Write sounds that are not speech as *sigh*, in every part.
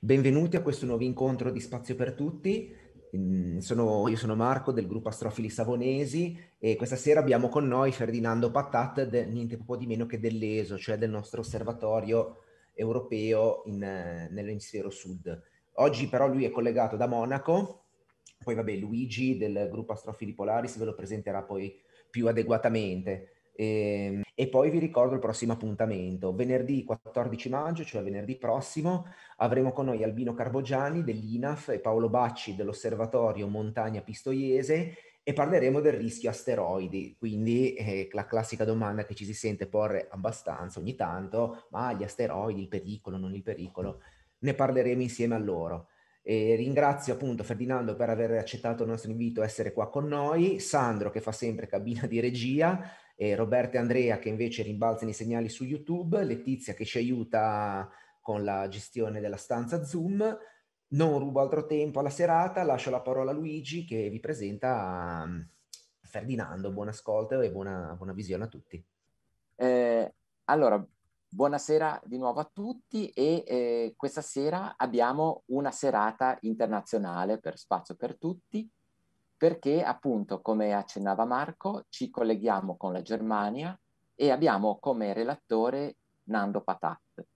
Benvenuti a questo nuovo incontro di Spazio per Tutti. Sono, io sono Marco del gruppo Astrofili Savonesi e questa sera abbiamo con noi Ferdinando Patat, de, niente poco di meno che dell'ESO, cioè del nostro osservatorio europeo in, eh, nell'emisfero sud. Oggi però lui è collegato da Monaco, poi vabbè Luigi del gruppo Astrofili Polaris ve lo presenterà poi più adeguatamente. E, ehm, e, poi vi ricordo il prossimo appuntamento, venerdì 14 maggio, cioè venerdì prossimo, avremo con noi Albino Carbogiani dell'INAF e Paolo Bacci dell'Osservatorio Montagna Pistoiese e parleremo del rischio asteroidi, quindi eh, la classica domanda che ci si sente porre abbastanza ogni tanto, ma gli asteroidi, il pericolo, non il pericolo, ne parleremo insieme a loro. E ringrazio appunto Ferdinando per aver accettato il nostro invito a essere qua con noi, Sandro che fa sempre cabina di regia, eh, Roberto e Andrea che invece rimbalzano i segnali su YouTube, Letizia che ci aiuta con la gestione della stanza Zoom. Non rubo altro tempo alla serata, lascio la parola a Luigi che vi presenta mm, Ferdinando. Buon ascolto e buona, buona visione a tutti. Eh, allora, buonasera di nuovo a tutti e eh, questa sera abbiamo una serata internazionale per Spazio per Tutti perché appunto, come accennava Marco, ci colleghiamo con la Germania e abbiamo come relatore Nando Patat,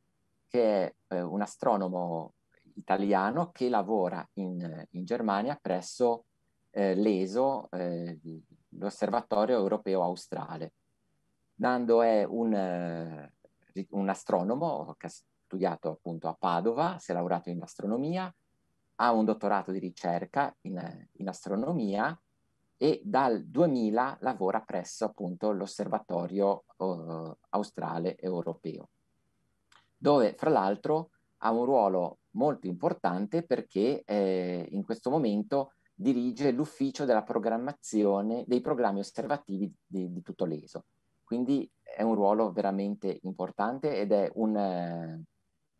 che è eh, un astronomo italiano che lavora in, in Germania presso eh, l'ESO, eh, l'Osservatorio Europeo Australe. Nando è un, eh, un astronomo che ha studiato appunto a Padova, si è laureato in astronomia, ha un dottorato di ricerca in, in astronomia e dal 2000 lavora presso appunto l'osservatorio uh, australe europeo, dove fra l'altro ha un ruolo molto importante perché eh, in questo momento dirige l'ufficio della programmazione dei programmi osservativi di, di tutto l'ESO. Quindi è un ruolo veramente importante ed è un, eh,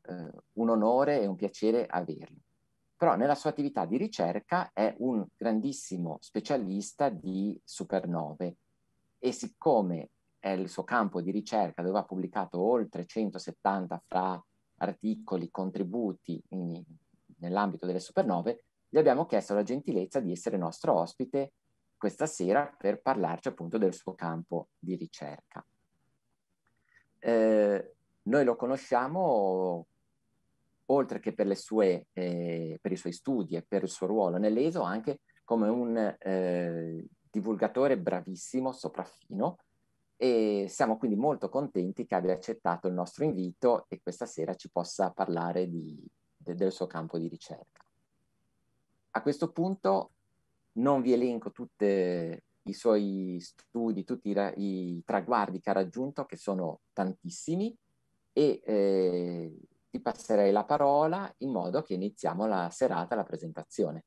un onore e un piacere averlo però nella sua attività di ricerca è un grandissimo specialista di supernove e siccome è il suo campo di ricerca dove ha pubblicato oltre 170 fra articoli, contributi in, nell'ambito delle supernove, gli abbiamo chiesto la gentilezza di essere nostro ospite questa sera per parlarci appunto del suo campo di ricerca. Eh, noi lo conosciamo oltre che per, sue, eh, per, i suoi studi e per il suo ruolo nell'ESO, anche come un eh, divulgatore bravissimo, sopraffino, e siamo quindi molto contenti che abbia accettato il nostro invito e questa sera ci possa parlare di, de, del suo campo di ricerca. A questo punto non vi elenco tutti i suoi studi, tutti i, i, traguardi che ha raggiunto, che sono tantissimi, e eh, ti passerei la parola in modo che iniziamo la serata, la presentazione.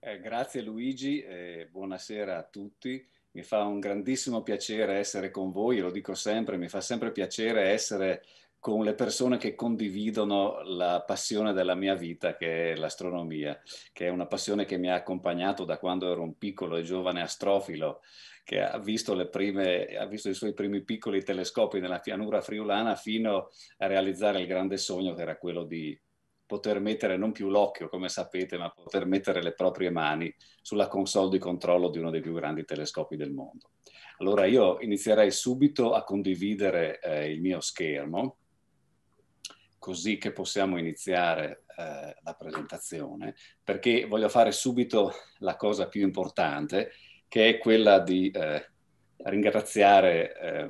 Eh, grazie Luigi, eh, buonasera a tutti. Mi fa un grandissimo piacere essere con voi, lo dico sempre, mi fa sempre piacere essere con le persone che condividono la passione della mia vita, che è l'astronomia, che è una passione che mi ha accompagnato da quando ero un piccolo e giovane astrofilo che ha visto, prime, ha visto, i suoi primi piccoli telescopi nella pianura friulana fino a realizzare il grande sogno che era quello di poter mettere non più l'occhio, come sapete, ma poter mettere le proprie mani sulla console di controllo di uno dei più grandi telescopi del mondo. Allora io inizierei subito a condividere eh, il mio schermo, così che possiamo iniziare eh, la presentazione, perché voglio fare subito la cosa più importante, che è quella di eh, ringraziare eh,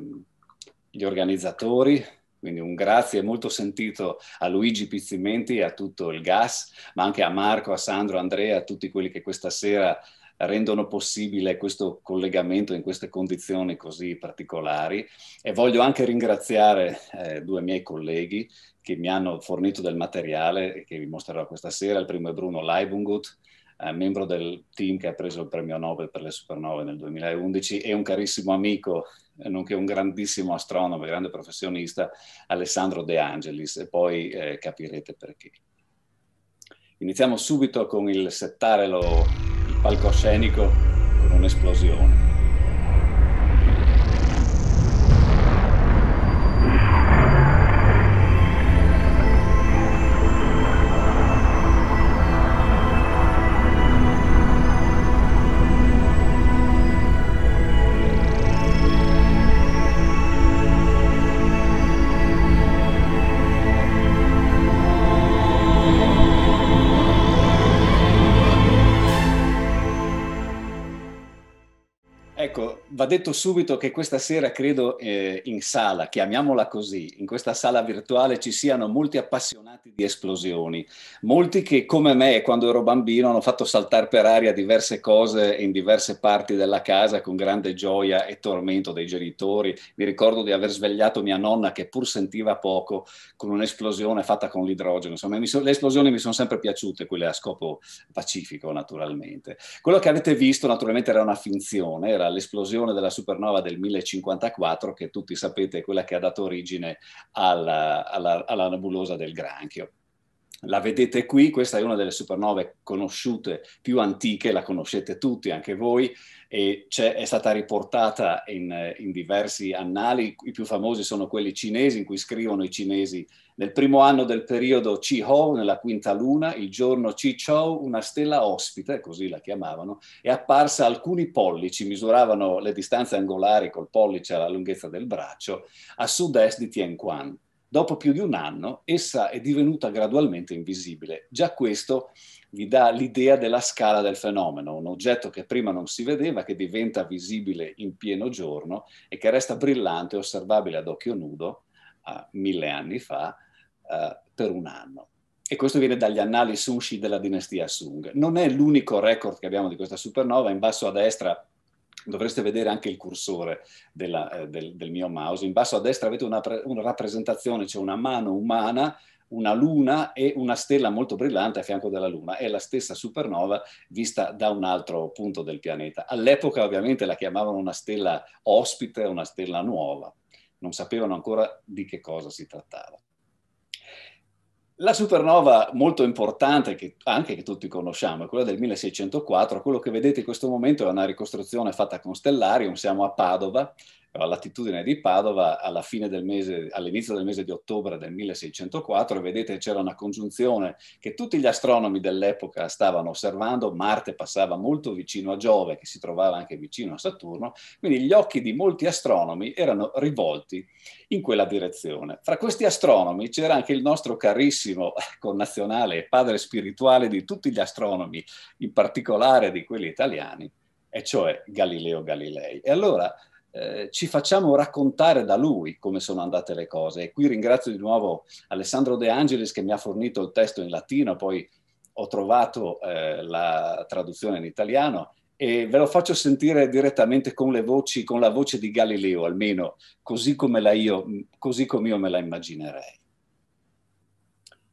gli organizzatori, quindi un grazie molto sentito a Luigi Pizzimenti e a tutto il GAS, ma anche a Marco, a Sandro, a Andrea, a tutti quelli che questa sera rendono possibile questo collegamento in queste condizioni così particolari e voglio anche ringraziare eh, due miei colleghi che mi hanno fornito del materiale che vi mostrerò questa sera. Il primo è Bruno Leibungut, eh, membro del team che ha preso il premio Nobel per le supernove nel 2011 e un carissimo amico, nonché un grandissimo astronomo e grande professionista, Alessandro De Angelis, e poi eh, capirete perché. Iniziamo subito con il settare il palcoscenico con un'esplosione. detto subito che questa sera, credo, eh, in sala, chiamiamola così, in questa sala virtuale ci siano molti appassionati di esplosioni, molti che come me quando ero bambino hanno fatto saltare per aria diverse cose in diverse parti della casa con grande gioia e tormento dei genitori. Mi ricordo di aver svegliato mia nonna che pur sentiva poco con un'esplosione fatta con l'idrogeno. Insomma, so, le esplosioni mi sono sempre piaciute, quelle a scopo pacifico naturalmente. Quello che avete visto naturalmente era una finzione, era l'esplosione della della supernova del 1054, che tutti sapete è quella che ha dato origine alla, alla, alla nebulosa del granchio. La vedete qui, questa è una delle supernove conosciute più antiche, la conoscete tutti, anche voi, e è stata riportata in, in, diversi annali, i più famosi sono quelli cinesi, in cui scrivono i cinesi nel primo anno del periodo Chi Ho, nella quinta luna, il giorno Chi Chou, una stella ospite, così la chiamavano, è apparsa alcuni pollici, misuravano le distanze angolari col pollice alla lunghezza del braccio, a sud-est di Tianquan. Dopo più di un anno, essa è divenuta gradualmente invisibile. Già questo vi dà l'idea della scala del fenomeno, un oggetto che prima non si vedeva, che diventa visibile in pieno giorno e che resta brillante, osservabile ad occhio nudo, a mille anni fa, eh, per un anno. E questo viene dagli annali sushi della dinastia Sung. Non è l'unico record che abbiamo di questa supernova, in basso a destra dovreste vedere anche il cursore della, eh, del, del, mio mouse, in basso a destra avete una, una rappresentazione, c'è cioè una mano umana una luna e una stella molto brillante a fianco della luna. È la stessa supernova vista da un altro punto del pianeta. All'epoca ovviamente la chiamavano una stella ospite, una stella nuova. Non sapevano ancora di che cosa si trattava. La supernova molto importante, che anche che tutti conosciamo, è quella del 1604. Quello che vedete in questo momento è una ricostruzione fatta con Stellarium, siamo a Padova, alla latitudine di Padova alla fine del mese, all'inizio del mese di ottobre del 1604 e vedete c'era una congiunzione che tutti gli astronomi dell'epoca stavano osservando, Marte passava molto vicino a Giove che si trovava anche vicino a Saturno, quindi gli occhi di molti astronomi erano rivolti in quella direzione. Fra questi astronomi c'era anche il nostro carissimo connazionale e padre spirituale di tutti gli astronomi, in particolare di quelli italiani, e cioè Galileo Galilei. E allora eh, ci facciamo raccontare da lui come sono andate le cose. E qui ringrazio di nuovo Alessandro De Angelis che mi ha fornito il testo in latino, poi ho trovato eh, la traduzione in italiano e ve lo faccio sentire direttamente con le voci, con la voce di Galileo, almeno così come, la io, mm, così come io me la immaginerei.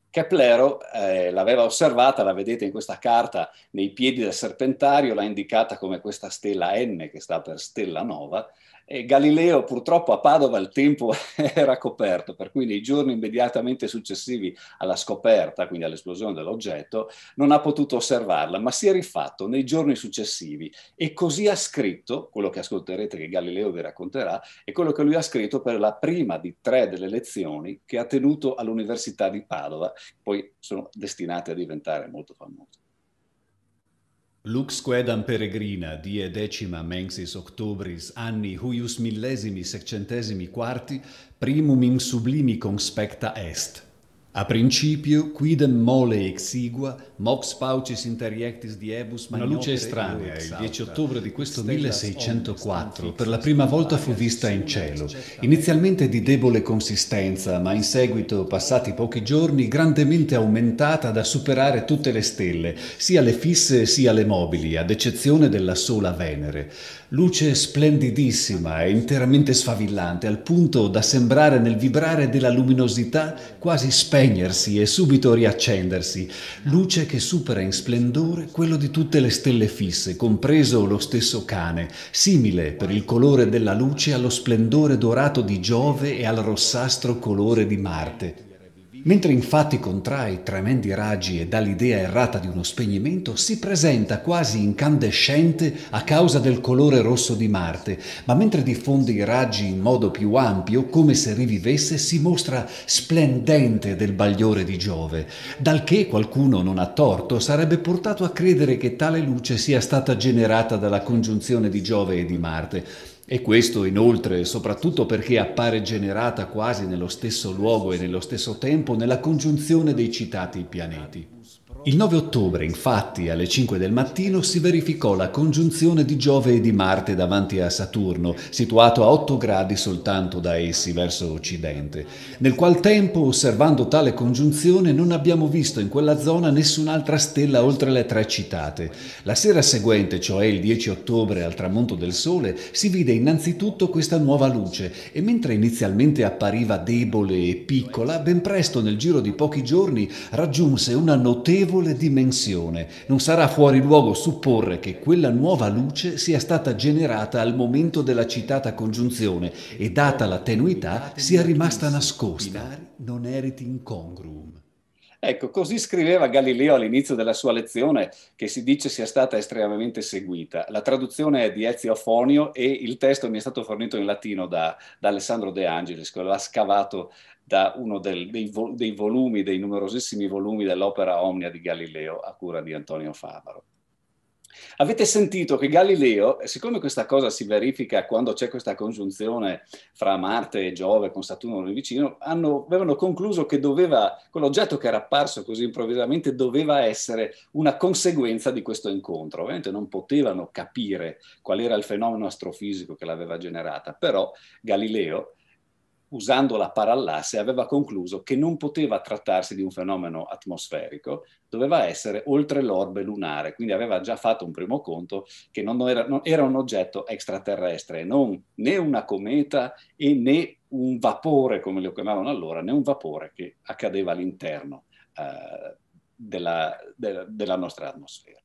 Keplero eh, l'aveva osservata, la vedete in questa carta, nei piedi del serpentario, l'ha indicata come questa stella N che sta per stella nova, e Galileo purtroppo a Padova il tempo *laughs* era coperto, per cui nei giorni immediatamente successivi alla scoperta, quindi all'esplosione dell'oggetto, non ha potuto osservarla, ma si è rifatto nei giorni successivi e così ha scritto, quello che ascolterete che Galileo vi racconterà, è quello che lui ha scritto per la prima di tre delle lezioni che ha tenuto all'Università di Padova, poi sono destinate a diventare molto famose. Lux quedam peregrina, die decima mensis octobris, anni huius millesimi sexcentesimi quarti, primum in sublimi conspecta est. A principio, quidem mole exigua, mox paucis interiectis diebus Una luce estranea, il 10 ottobre di questo 1604, per la prima volta fu vista in cielo. Inizialmente di debole consistenza, ma in seguito, passati pochi giorni, grandemente aumentata da superare tutte le stelle, sia le fisse sia le mobili, ad eccezione della sola Venere. Luce splendidissima e interamente sfavillante, al punto da sembrare nel vibrare della luminosità quasi spenta spegnersi e subito riaccendersi, luce che supera in splendore quello di tutte le stelle fisse, compreso lo stesso cane, simile per il colore della luce allo splendore dorato di Giove e al rossastro colore di Marte. Mentre infatti contrae tremendi raggi e dà l'idea errata di uno spegnimento, si presenta quasi incandescente a causa del colore rosso di Marte, ma mentre diffonde i raggi in modo più ampio, come se rivivesse, si mostra splendente del bagliore di Giove, dal che qualcuno non ha torto sarebbe portato a credere che tale luce sia stata generata dalla congiunzione di Giove e di Marte e questo inoltre, soprattutto perché appare generata quasi nello stesso luogo e nello stesso tempo nella congiunzione dei citati pianeti. Il 9 ottobre, infatti, alle 5 del mattino si verificò la congiunzione di Giove e di Marte davanti a Saturno, situato a 8 gradi soltanto da essi verso occidente, nel qual tempo, osservando tale congiunzione, non abbiamo visto in quella zona nessun'altra stella oltre le tre citate. La sera seguente, cioè il 10 ottobre, al tramonto del Sole, si vide innanzitutto questa nuova luce e mentre inizialmente appariva debole e piccola, ben presto, nel giro di pochi giorni, raggiunse una notevole notevole dimensione. Non sarà fuori luogo supporre che quella nuova luce sia stata generata al momento della citata congiunzione e data la tenuità sia rimasta nascosta. Non erit incongruum. Ecco, così scriveva Galileo all'inizio della sua lezione, che si dice sia stata estremamente seguita. La traduzione è di Ezio Fonio e il testo mi è stato fornito in latino da, da Alessandro De Angelis, che l'ha scavato da uno del, dei, dei volumi, dei numerosissimi volumi dell'opera Omnia di Galileo a cura di Antonio Favaro. Avete sentito che Galileo, siccome questa cosa si verifica quando c'è questa congiunzione fra Marte e Giove con Saturno lì vicino, hanno, avevano concluso che doveva, quell'oggetto che era apparso così improvvisamente doveva essere una conseguenza di questo incontro. Ovviamente non potevano capire qual era il fenomeno astrofisico che l'aveva generata, però Galileo usando la parallasse, aveva concluso che non poteva trattarsi di un fenomeno atmosferico, doveva essere oltre l'orbe lunare, quindi aveva già fatto un primo conto che non era, non era un oggetto extraterrestre, non né una cometa e né un vapore, come lo chiamavano allora, né un vapore che accadeva all'interno eh, della, de, della nostra atmosfera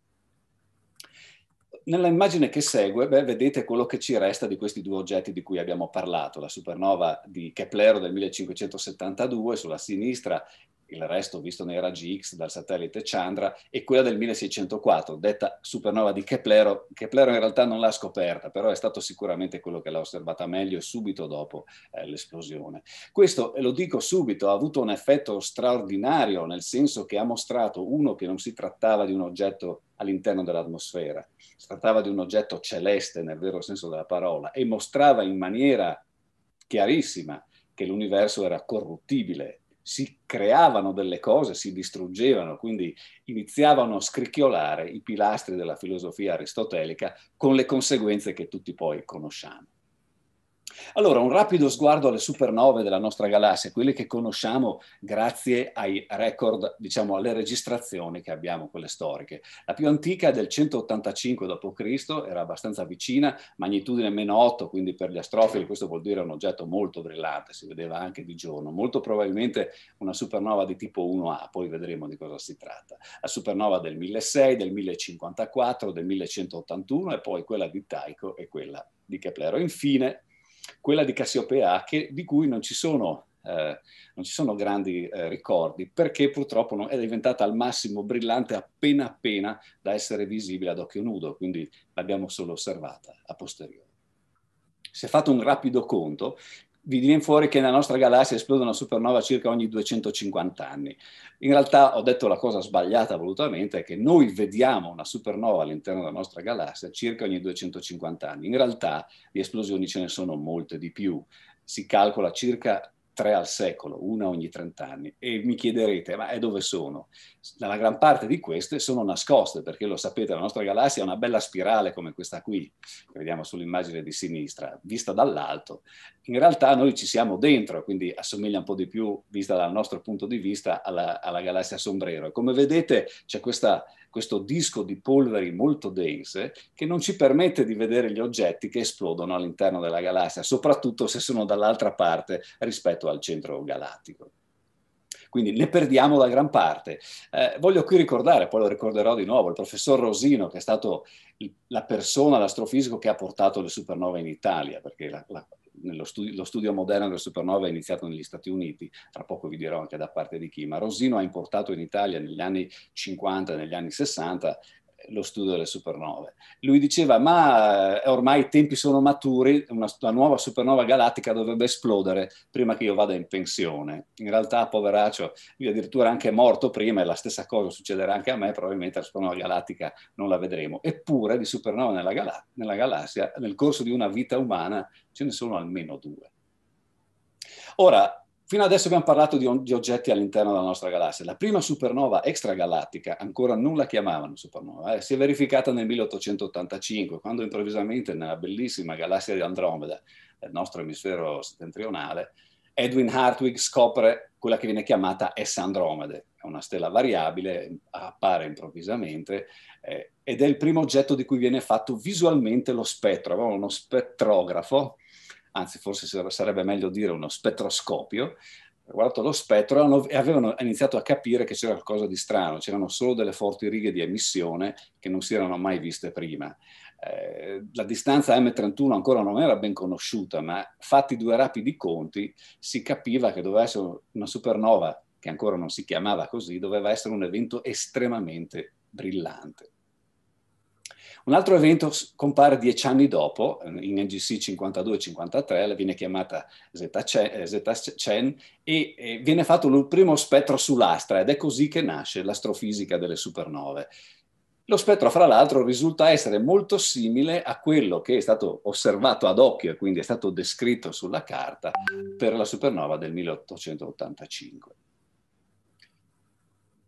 nella immagine che segue, beh, vedete quello che ci resta di questi due oggetti di cui abbiamo parlato, la supernova di Keplero del 1572 sulla sinistra il resto visto nei raggi X dal satellite Chandra, e quella del 1604, detta supernova di Keplero. Keplero in realtà non l'ha scoperta, però è stato sicuramente quello che l'ha osservata meglio subito dopo eh, l'esplosione. Questo, lo dico subito, ha avuto un effetto straordinario, nel senso che ha mostrato, uno, che non si trattava di un oggetto all'interno dell'atmosfera, si trattava di un oggetto celeste nel vero senso della parola, e mostrava in maniera chiarissima che l'universo era corruttibile, si creavano delle cose, si distruggevano, quindi iniziavano a scricchiolare i pilastri della filosofia aristotelica con le conseguenze che tutti poi conosciamo. Allora, un rapido sguardo alle supernove della nostra galassia, quelle che conosciamo grazie ai record, diciamo alle registrazioni che abbiamo, quelle storiche. La più antica è del 185 d.C., era abbastanza vicina, magnitudine meno 8, quindi per gli astrofili questo vuol dire un oggetto molto brillante, si vedeva anche di giorno, molto probabilmente una supernova di tipo 1A, poi vedremo di cosa si tratta. La supernova del 1006, del 1054, del 1181 e poi quella di Tycho e quella di Keplero. Infine, quella di Cassiopea, che, di cui non ci sono, eh, non ci sono grandi eh, ricordi, perché purtroppo è diventata al massimo brillante appena appena da essere visibile ad occhio nudo, quindi l'abbiamo solo osservata a posteriori. Si è fatto un rapido conto, vi viene fuori che nella nostra galassia esplode una supernova circa ogni 250 anni. In realtà ho detto la cosa sbagliata volutamente, è che noi vediamo una supernova all'interno della nostra galassia circa ogni 250 anni. In realtà di esplosioni ce ne sono molte di più. Si calcola circa tre al secolo, una ogni 30 anni, e mi chiederete, ma è dove sono? La gran parte di queste sono nascoste, perché lo sapete, la nostra galassia è una bella spirale come questa qui, che vediamo sull'immagine di sinistra, vista dall'alto. In realtà noi ci siamo dentro, quindi assomiglia un po' di più, vista dal nostro punto di vista, alla, alla galassia sombrero. E come vedete c'è questa questo disco di polveri molto dense che non ci permette di vedere gli oggetti che esplodono all'interno della galassia, soprattutto se sono dall'altra parte rispetto al centro galattico quindi ne perdiamo la gran parte. Eh, voglio qui ricordare, poi lo ricorderò di nuovo, il professor Rosino, che è stato il, la persona, l'astrofisico che ha portato le supernove in Italia, perché la, la, studio, lo studio moderno del supernova è iniziato negli Stati Uniti, tra poco vi dirò anche da parte di chi, ma Rosino ha importato in Italia negli anni 50 negli anni 60 lo studio delle supernove. Lui diceva, ma eh, ormai i tempi sono maturi, una, una nuova supernova galattica dovrebbe esplodere prima che io vada in pensione. In realtà, poveraccio, lui addirittura anche è morto prima e la stessa cosa succederà anche a me, probabilmente la supernova galattica non la vedremo. Eppure di supernova nella, gal- nella galassia, nel corso di una vita umana, ce ne sono almeno due. Ora, Fino adesso abbiamo parlato di, di, oggetti all'interno della nostra galassia. La prima supernova extragalattica, ancora non la chiamavano supernova, eh, si è verificata nel 1885, quando improvvisamente nella bellissima galassia di Andromeda, nel nostro emisfero settentrionale, Edwin Hartwig scopre quella che viene chiamata S Andromede, è una stella variabile, appare improvvisamente eh, ed è il primo oggetto di cui viene fatto visualmente lo spettro. Avevano uno spettrografo anzi forse sarebbe meglio dire uno spettroscopio, guardato lo spettro e avevano iniziato a capire che c'era qualcosa di strano, c'erano solo delle forti righe di emissione che non si erano mai viste prima. Eh, la distanza M31 ancora non era ben conosciuta, ma fatti due rapidi conti si capiva che doveva essere una supernova, che ancora non si chiamava così, doveva essere un evento estremamente brillante. Un altro evento compare dieci anni dopo, eh, in NGC 52-53, viene chiamata zeta eh, chen e viene fatto il primo spettro sull'astra ed è così che nasce l'astrofisica delle supernove. Lo spettro, fra l'altro, risulta essere molto simile a quello che è stato osservato ad occhio e quindi è stato descritto sulla carta per la supernova del 1885.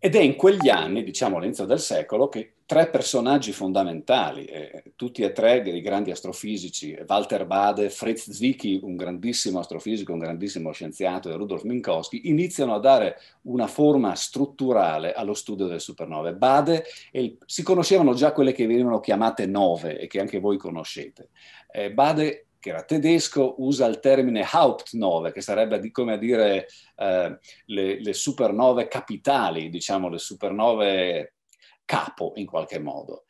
Ed è in quegli anni, diciamo all'inizio del secolo, che tre personaggi fondamentali, eh, tutti e tre dei grandi astrofisici, Walter Bade, Fritz Zwicky, un grandissimo astrofisico, un grandissimo scienziato, e Rudolf Minkowski, iniziano a dare una forma strutturale allo studio delle supernove. Bade il, si conoscevano già quelle che venivano chiamate nove e che anche voi conoscete. Eh, Bade che era tedesco, usa il termine Hauptnove, che sarebbe come a dire eh, le, le supernove capitali, diciamo le supernove capo in qualche modo.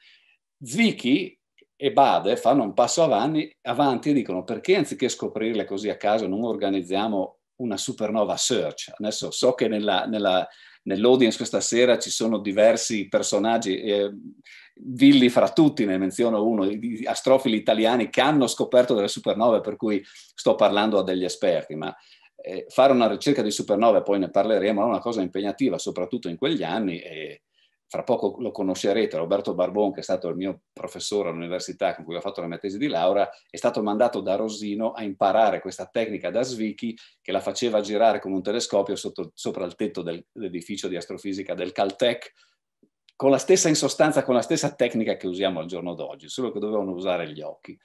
Zwicky e Bade fanno un passo avanti, avanti, e dicono perché anziché scoprirle così a caso non organizziamo una supernova search? Adesso so che nella, nella, nell'audience questa sera ci sono diversi personaggi, eh, villi fra tutti, ne menziono uno, di astrofili italiani che hanno scoperto delle supernove, per cui sto parlando a degli esperti, ma eh, fare una ricerca di supernove, poi ne parleremo, è una cosa impegnativa, soprattutto in quegli anni, e fra poco lo conoscerete, Roberto Barbon, che è stato il mio professore all'università con cui ho fatto la mia tesi di laurea, è stato mandato da Rosino a imparare questa tecnica da Svichi che la faceva girare con un telescopio sotto, sopra il tetto dell'edificio di astrofisica del Caltech, con la stessa in sostanza, con la stessa tecnica che usiamo al giorno d'oggi, solo che dovevano usare gli occhi.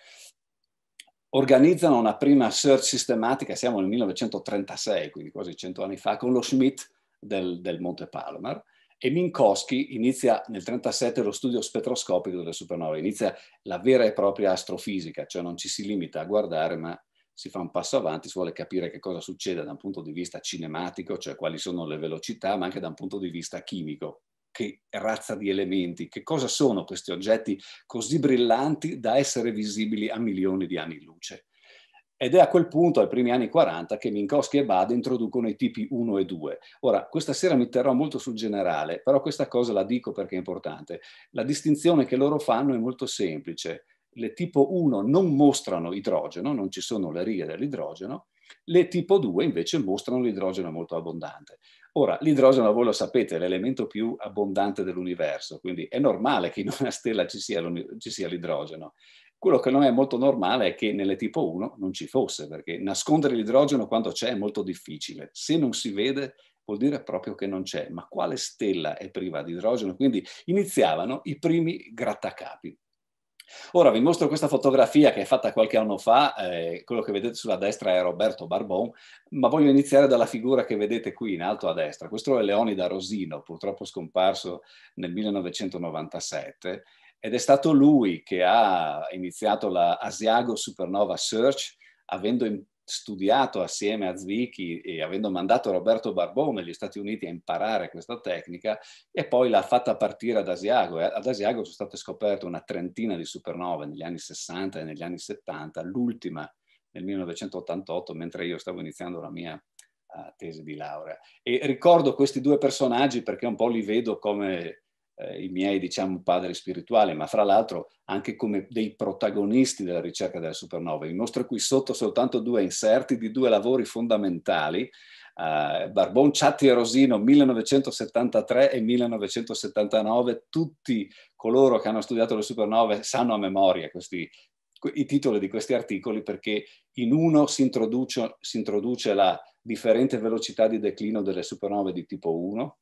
Organizzano una prima search sistematica, siamo nel 1936, quindi quasi 100 anni fa, con lo Schmidt del, del Monte Palomar, e Minkowski inizia nel 1937 lo studio spettroscopico delle supernove, inizia la vera e propria astrofisica, cioè non ci si limita a guardare ma si fa un passo avanti, si vuole capire che cosa succede da un punto di vista cinematico, cioè quali sono le velocità, ma anche da un punto di vista chimico, che razza di elementi, che cosa sono questi oggetti così brillanti da essere visibili a milioni di anni luce. Ed è a quel punto, ai primi anni 40, che Minkowski e Bade introducono i tipi 1 e 2. Ora, questa sera mi terrò molto sul generale, però questa cosa la dico perché è importante. La distinzione che loro fanno è molto semplice. Le tipo 1 non mostrano idrogeno, non ci sono le righe dell'idrogeno, le tipo 2 invece mostrano l'idrogeno molto abbondante. Ora, l'idrogeno voi lo sapete, è l'elemento più abbondante dell'universo, quindi è normale che in una stella ci sia, ci sia l'idrogeno. Quello che non è molto normale è che nelle tipo 1 non ci fosse, perché nascondere l'idrogeno quando c'è è molto difficile. Se non si vede vuol dire proprio che non c'è, ma quale stella è priva di idrogeno? Quindi iniziavano i primi grattacapi. Ora vi mostro questa fotografia che è fatta qualche anno fa, eh, quello che vedete sulla destra è Roberto Barbon, ma voglio iniziare dalla figura che vedete qui in alto a destra. Questo è Leonida Rosino, purtroppo scomparso nel 1997, ed è stato lui che ha iniziato la Asiago Supernova Search, avendo in studiato assieme a Zwicky e avendo mandato Roberto Barbone negli Stati Uniti a imparare questa tecnica e poi l'ha fatta partire ad Asiago. Ad Asiago sono state scoperte una trentina di supernove negli anni 60 e negli anni 70, l'ultima nel 1988 mentre io stavo iniziando la mia eh, tesi di laurea. E ricordo questi due personaggi perché un po' li vedo come eh, i miei diciamo, padri spirituali, ma fra l'altro anche come dei protagonisti della ricerca delle supernova. Vi mostro qui sotto soltanto due inserti di due lavori fondamentali, eh, Barbon, Ciatti e Rosino 1973 e 1979, tutti coloro che hanno studiato le supernove sanno a memoria questi, i titoli di questi articoli perché in uno si introduce, si introduce la differente velocità di declino delle supernove di tipo 1,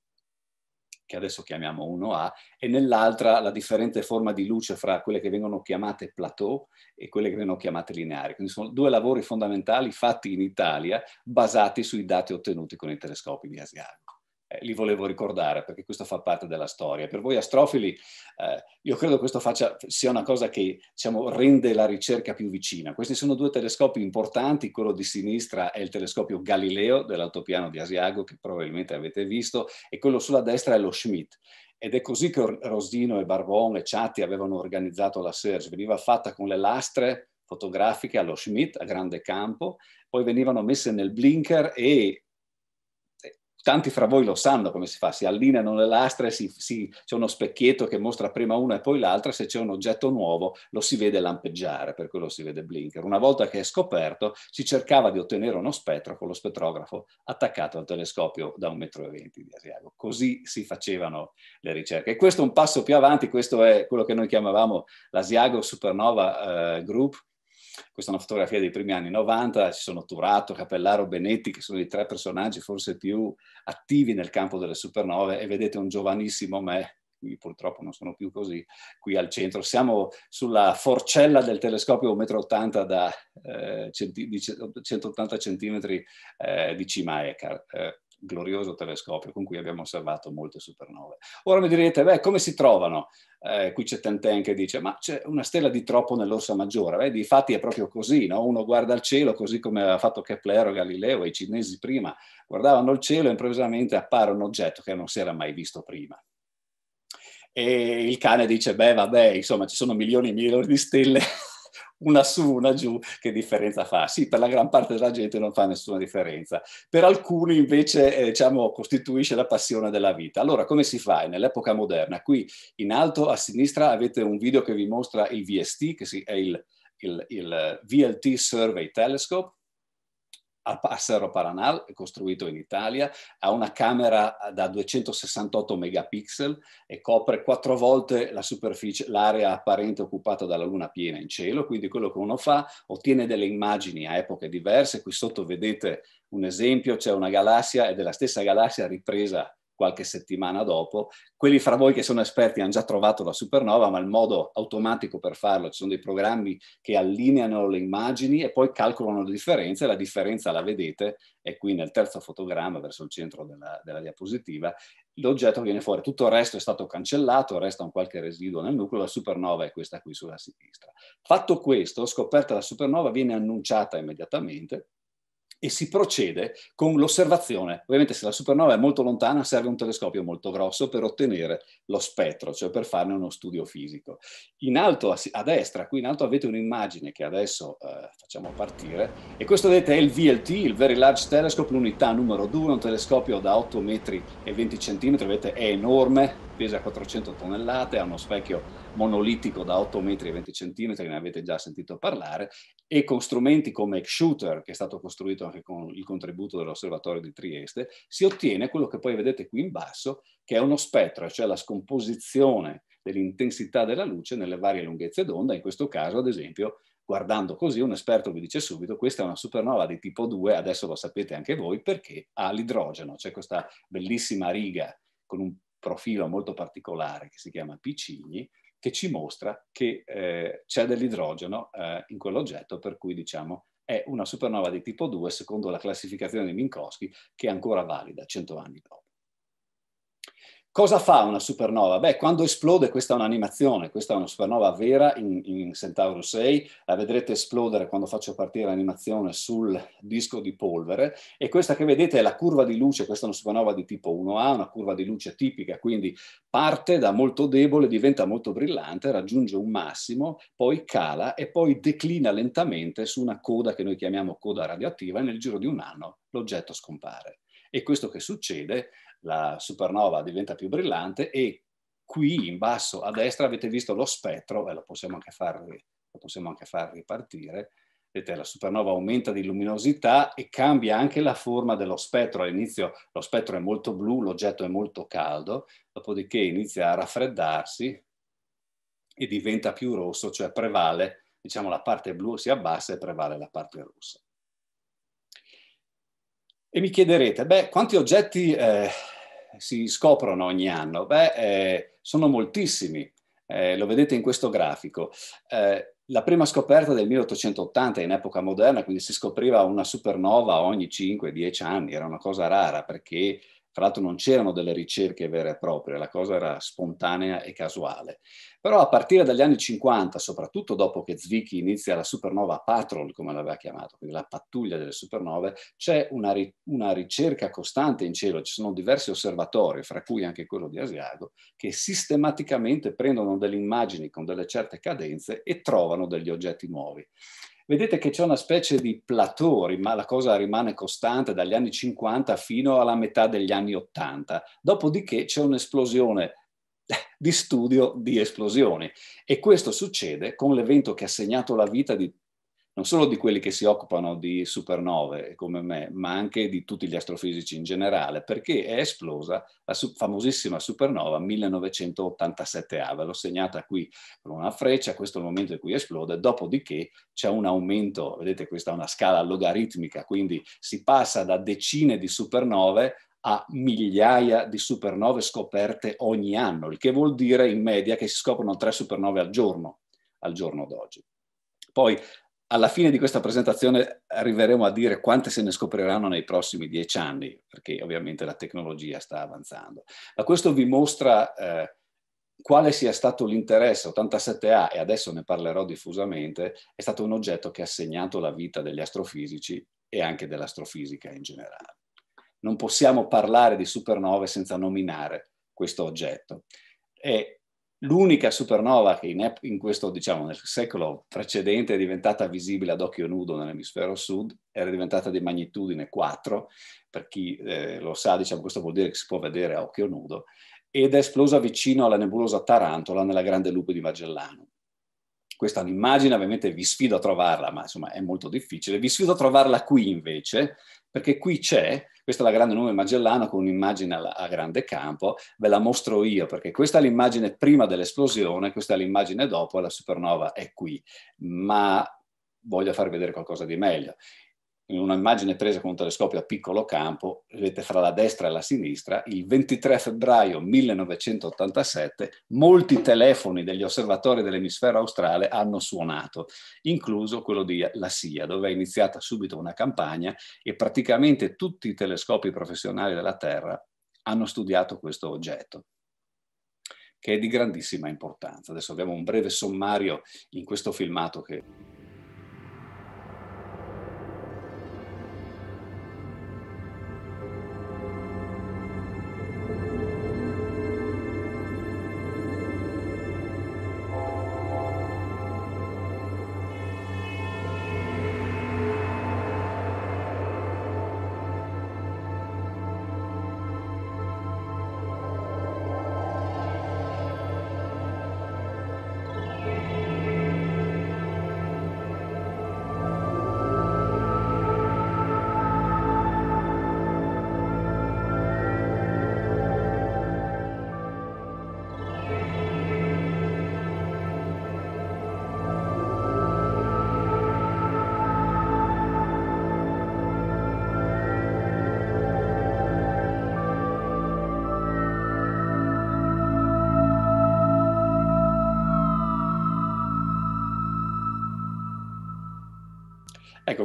che adesso chiamiamo 1A, e nell'altra la differente forma di luce fra quelle che vengono chiamate plateau e quelle che vengono chiamate lineari. Quindi sono due lavori fondamentali fatti in Italia basati sui dati ottenuti con i telescopi di Asiago. Eh, li volevo ricordare perché questo fa parte della storia. Per voi astrofili, eh, io credo questo faccia, sia una cosa che diciamo, rende la ricerca più vicina. Questi sono due telescopi importanti, quello di sinistra è il telescopio Galileo dell'autopiano di Asiago che probabilmente avete visto e quello sulla destra è lo Schmidt. Ed è così che Rosino e Barbon e Ciatti avevano organizzato la search, veniva fatta con le lastre fotografiche allo Schmidt a grande campo, poi venivano messe nel blinker e tanti fra voi lo sanno come si fa, si allineano le lastre, si, si, c'è uno specchietto che mostra prima una e poi l'altra, se c'è un oggetto nuovo lo si vede lampeggiare, per quello si vede blinker. Una volta che è scoperto si cercava di ottenere uno spettro con lo spettrografo attaccato al telescopio da 1,20 m di Asiago. Così si facevano le ricerche. E questo è un passo più avanti, questo è quello che noi chiamavamo l'Asiago Supernova eh, Group, questa è una fotografia dei primi anni 90, ci sono Turato, Capellaro, Benetti, che sono i tre personaggi forse più attivi nel campo delle supernove e vedete un giovanissimo me purtroppo non sono più così, qui al centro. Siamo sulla forcella del telescopio 1,80 m da eh, centi- 180 cm eh, di cima Ecar. Eh, glorioso telescopio con cui abbiamo osservato molte supernove. Ora mi direte, beh, come si trovano? Eh, qui c'è Tenten che dice, ma c'è una stella di troppo nell'Orsa Maggiore. Beh, di fatti è proprio così, no? uno guarda il cielo, così come aveva fatto Kepler o Galileo, e i cinesi prima guardavano il cielo e improvvisamente appare un oggetto che non si era mai visto prima e il cane dice beh vabbè insomma ci sono milioni e milioni di stelle *laughs* una su, una giù, che differenza fa? Sì, per la gran parte della gente non fa nessuna differenza, per alcuni invece eh, diciamo, costituisce la passione della vita. Allora come si fa nell'epoca moderna? Qui in alto a sinistra avete un video che vi mostra il VST, che è il, il, il VLT Survey Telescope, a Passero Paranal, costruito in Italia, ha una camera eh, da 268 megapixel e copre quattro volte la superficie, l'area apparente occupata dalla luna piena in cielo, quindi quello che uno fa, ottiene delle immagini a epoche diverse, qui sotto vedete un esempio, c'è una galassia, è della stessa galassia ripresa qualche settimana dopo. Quelli fra voi che sono esperti hanno già trovato la supernova, ma il modo automatico per farlo, ci sono dei programmi che allineano le immagini e poi calcolano le differenze, la differenza la vedete, è qui nel terzo fotogramma verso il centro della, della diapositiva, l'oggetto viene fuori, tutto il resto è stato cancellato, resta un qualche residuo nel nucleo, la supernova è questa qui sulla sinistra. Fatto questo, scoperta la supernova viene annunciata immediatamente, e si procede con l'osservazione. Ovviamente se la supernova è molto lontana serve un telescopio molto grosso per ottenere lo spettro, cioè per farne uno studio fisico. In alto a, a destra, qui in alto avete un'immagine che adesso eh, facciamo partire e questo vedete è il VLT, il Very Large Telescope, l'unità numero 2, un telescopio da 8 metri e 20 centimetri, vedete è enorme, pesa 400 tonnellate, ha uno specchio monolitico da 8 metri e 20 centimetri, ne avete già sentito parlare, e con strumenti come Shooter, che è stato costruito anche con il contributo dell'Osservatorio di Trieste, si ottiene quello che poi vedete qui in basso, che è uno spettro, cioè la scomposizione dell'intensità della luce nelle varie lunghezze d'onda. In questo caso, ad esempio, guardando così, un esperto vi dice subito questa è una supernova di tipo 2, adesso lo sapete anche voi, perché ha l'idrogeno, c'è questa bellissima riga con un profilo molto particolare che si chiama Picigni, che ci mostra che eh, c'è dell'idrogeno eh, in quell'oggetto, per cui diciamo è una supernova di tipo 2 secondo la classificazione di Minkowski che è ancora valida 100 anni dopo. Cosa fa una supernova? Beh, quando esplode, questa è un'animazione, questa è una supernova vera in, in Centauro 6, la vedrete esplodere quando faccio partire l'animazione sul disco di polvere e questa che vedete è la curva di luce, questa è una supernova di tipo 1A, una curva di luce tipica, quindi parte da molto debole, diventa molto brillante, raggiunge un massimo, poi cala e poi declina lentamente su una coda che noi chiamiamo coda radioattiva e nel giro di un anno l'oggetto scompare. E questo che succede la supernova diventa più brillante e qui in basso a destra avete visto lo spettro, e lo possiamo anche far, possiamo anche far ripartire, vedete la supernova aumenta di luminosità e cambia anche la forma dello spettro, all'inizio lo spettro è molto blu, l'oggetto è molto caldo, dopodiché inizia a raffreddarsi e diventa più rosso, cioè prevale, diciamo la parte blu si abbassa e prevale la parte rossa. E mi chiederete, beh, quanti oggetti eh, si scoprono ogni anno? Beh, eh, sono moltissimi, eh, lo vedete in questo grafico. Eh, la prima scoperta del 1880 in epoca moderna, quindi si scopriva una supernova ogni 5-10 anni, era una cosa rara perché tra l'altro non c'erano delle ricerche vere e proprie, la cosa era spontanea e casuale. Però a partire dagli anni 50, soprattutto dopo che Zwicky inizia la supernova patrol, come l'aveva chiamato, quindi la pattuglia delle supernove, c'è una, ri- una ricerca costante in cielo, ci sono diversi osservatori, fra cui anche quello di Asiago, che sistematicamente prendono delle immagini con delle certe cadenze e trovano degli oggetti nuovi vedete che c'è una specie di plateau, ma la cosa rimane costante dagli anni 50 fino alla metà degli anni 80, dopodiché c'è un'esplosione di studio di esplosioni e questo succede con l'evento che ha segnato la vita di non solo di quelli che si occupano di supernove come me, ma anche di tutti gli astrofisici in generale, perché è esplosa la su- famosissima supernova 1987A, ve l'ho segnata qui con una freccia, questo è il momento in cui esplode, dopodiché c'è un aumento, vedete questa è una scala logaritmica, quindi si passa da decine di supernove a migliaia di supernove scoperte ogni anno, il che vuol dire in media che si scoprono tre supernove al giorno, al giorno d'oggi. Poi alla fine di questa presentazione arriveremo a dire quante se ne scopriranno nei prossimi dieci anni, perché ovviamente la tecnologia sta avanzando. Ma questo vi mostra eh, quale sia stato l'interesse. 87A, e adesso ne parlerò diffusamente, è stato un oggetto che ha segnato la vita degli astrofisici e anche dell'astrofisica in generale. Non possiamo parlare di supernove senza nominare questo oggetto. E L'unica supernova che in, in questo, diciamo, nel secolo precedente è diventata visibile ad occhio nudo nell'emisfero sud, era diventata di magnitudine 4, per chi eh, lo sa, diciamo, questo vuol dire che si può vedere a occhio nudo, ed è esplosa vicino alla nebulosa Tarantola nella Grande Lupe di Magellano. Questa è un'immagine, ovviamente vi sfido a trovarla, ma insomma è molto difficile. Vi sfido a trovarla qui invece, perché qui c'è, questa è la grande nube Magellano con un'immagine a, grande campo, ve la mostro io perché questa è l'immagine prima dell'esplosione, questa è l'immagine dopo, la supernova è qui, ma voglio far vedere qualcosa di meglio in un'immagine presa con un telescopio a piccolo campo, vedete fra la destra e la sinistra, il 23 febbraio 1987 molti telefoni degli osservatori dell'emisfero australe hanno suonato, incluso quello di La SIA, dove è iniziata subito una campagna e praticamente tutti i telescopi professionali della Terra hanno studiato questo oggetto che è di grandissima importanza. Adesso abbiamo un breve sommario in questo filmato che...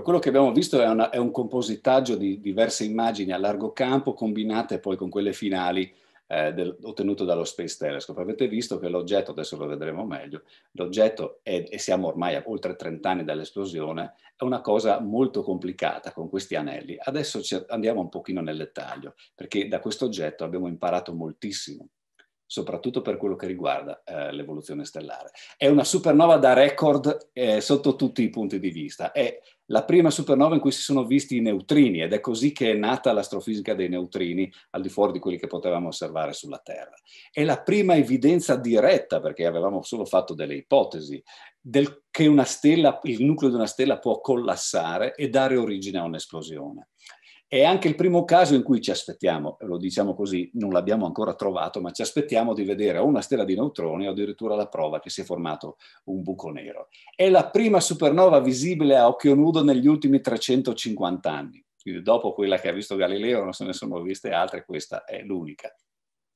quello che abbiamo visto è, una, è un compositaggio di diverse immagini a largo campo combinate poi con quelle finali eh, del, ottenuto dallo Space Telescope. Avete visto che l'oggetto, adesso lo vedremo meglio, l'oggetto, è, e siamo ormai a oltre 30 anni dall'esplosione, è una cosa molto complicata con questi anelli. Adesso ci, andiamo un pochino nel dettaglio, perché da questo oggetto abbiamo imparato moltissimo soprattutto per quello che riguarda eh, l'evoluzione stellare. È una supernova da record eh, sotto tutti i punti di vista. È la prima supernova in cui si sono visti i neutrini ed è così che è nata l'astrofisica dei neutrini al di fuori di quelli che potevamo osservare sulla Terra. È la prima evidenza diretta, perché avevamo solo fatto delle ipotesi, del, che stella, il nucleo di una stella può collassare e dare origine a un'esplosione. È anche il primo caso in cui ci aspettiamo, lo diciamo così, non l'abbiamo ancora trovato, ma ci aspettiamo di vedere una stella di neutroni o addirittura la prova che si è formato un buco nero. È la prima supernova visibile a occhio nudo negli ultimi 350 anni. Quindi dopo quella che ha visto Galileo non se ne sono viste altre, questa è l'unica.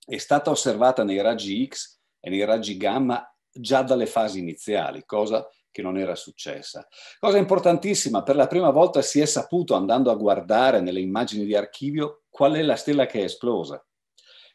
È stata osservata nei raggi X e nei raggi gamma già dalle fasi iniziali, cosa che non era successa. Cosa importantissima, per la prima volta si è saputo andando a guardare nelle immagini di archivio qual è la stella che è esplosa,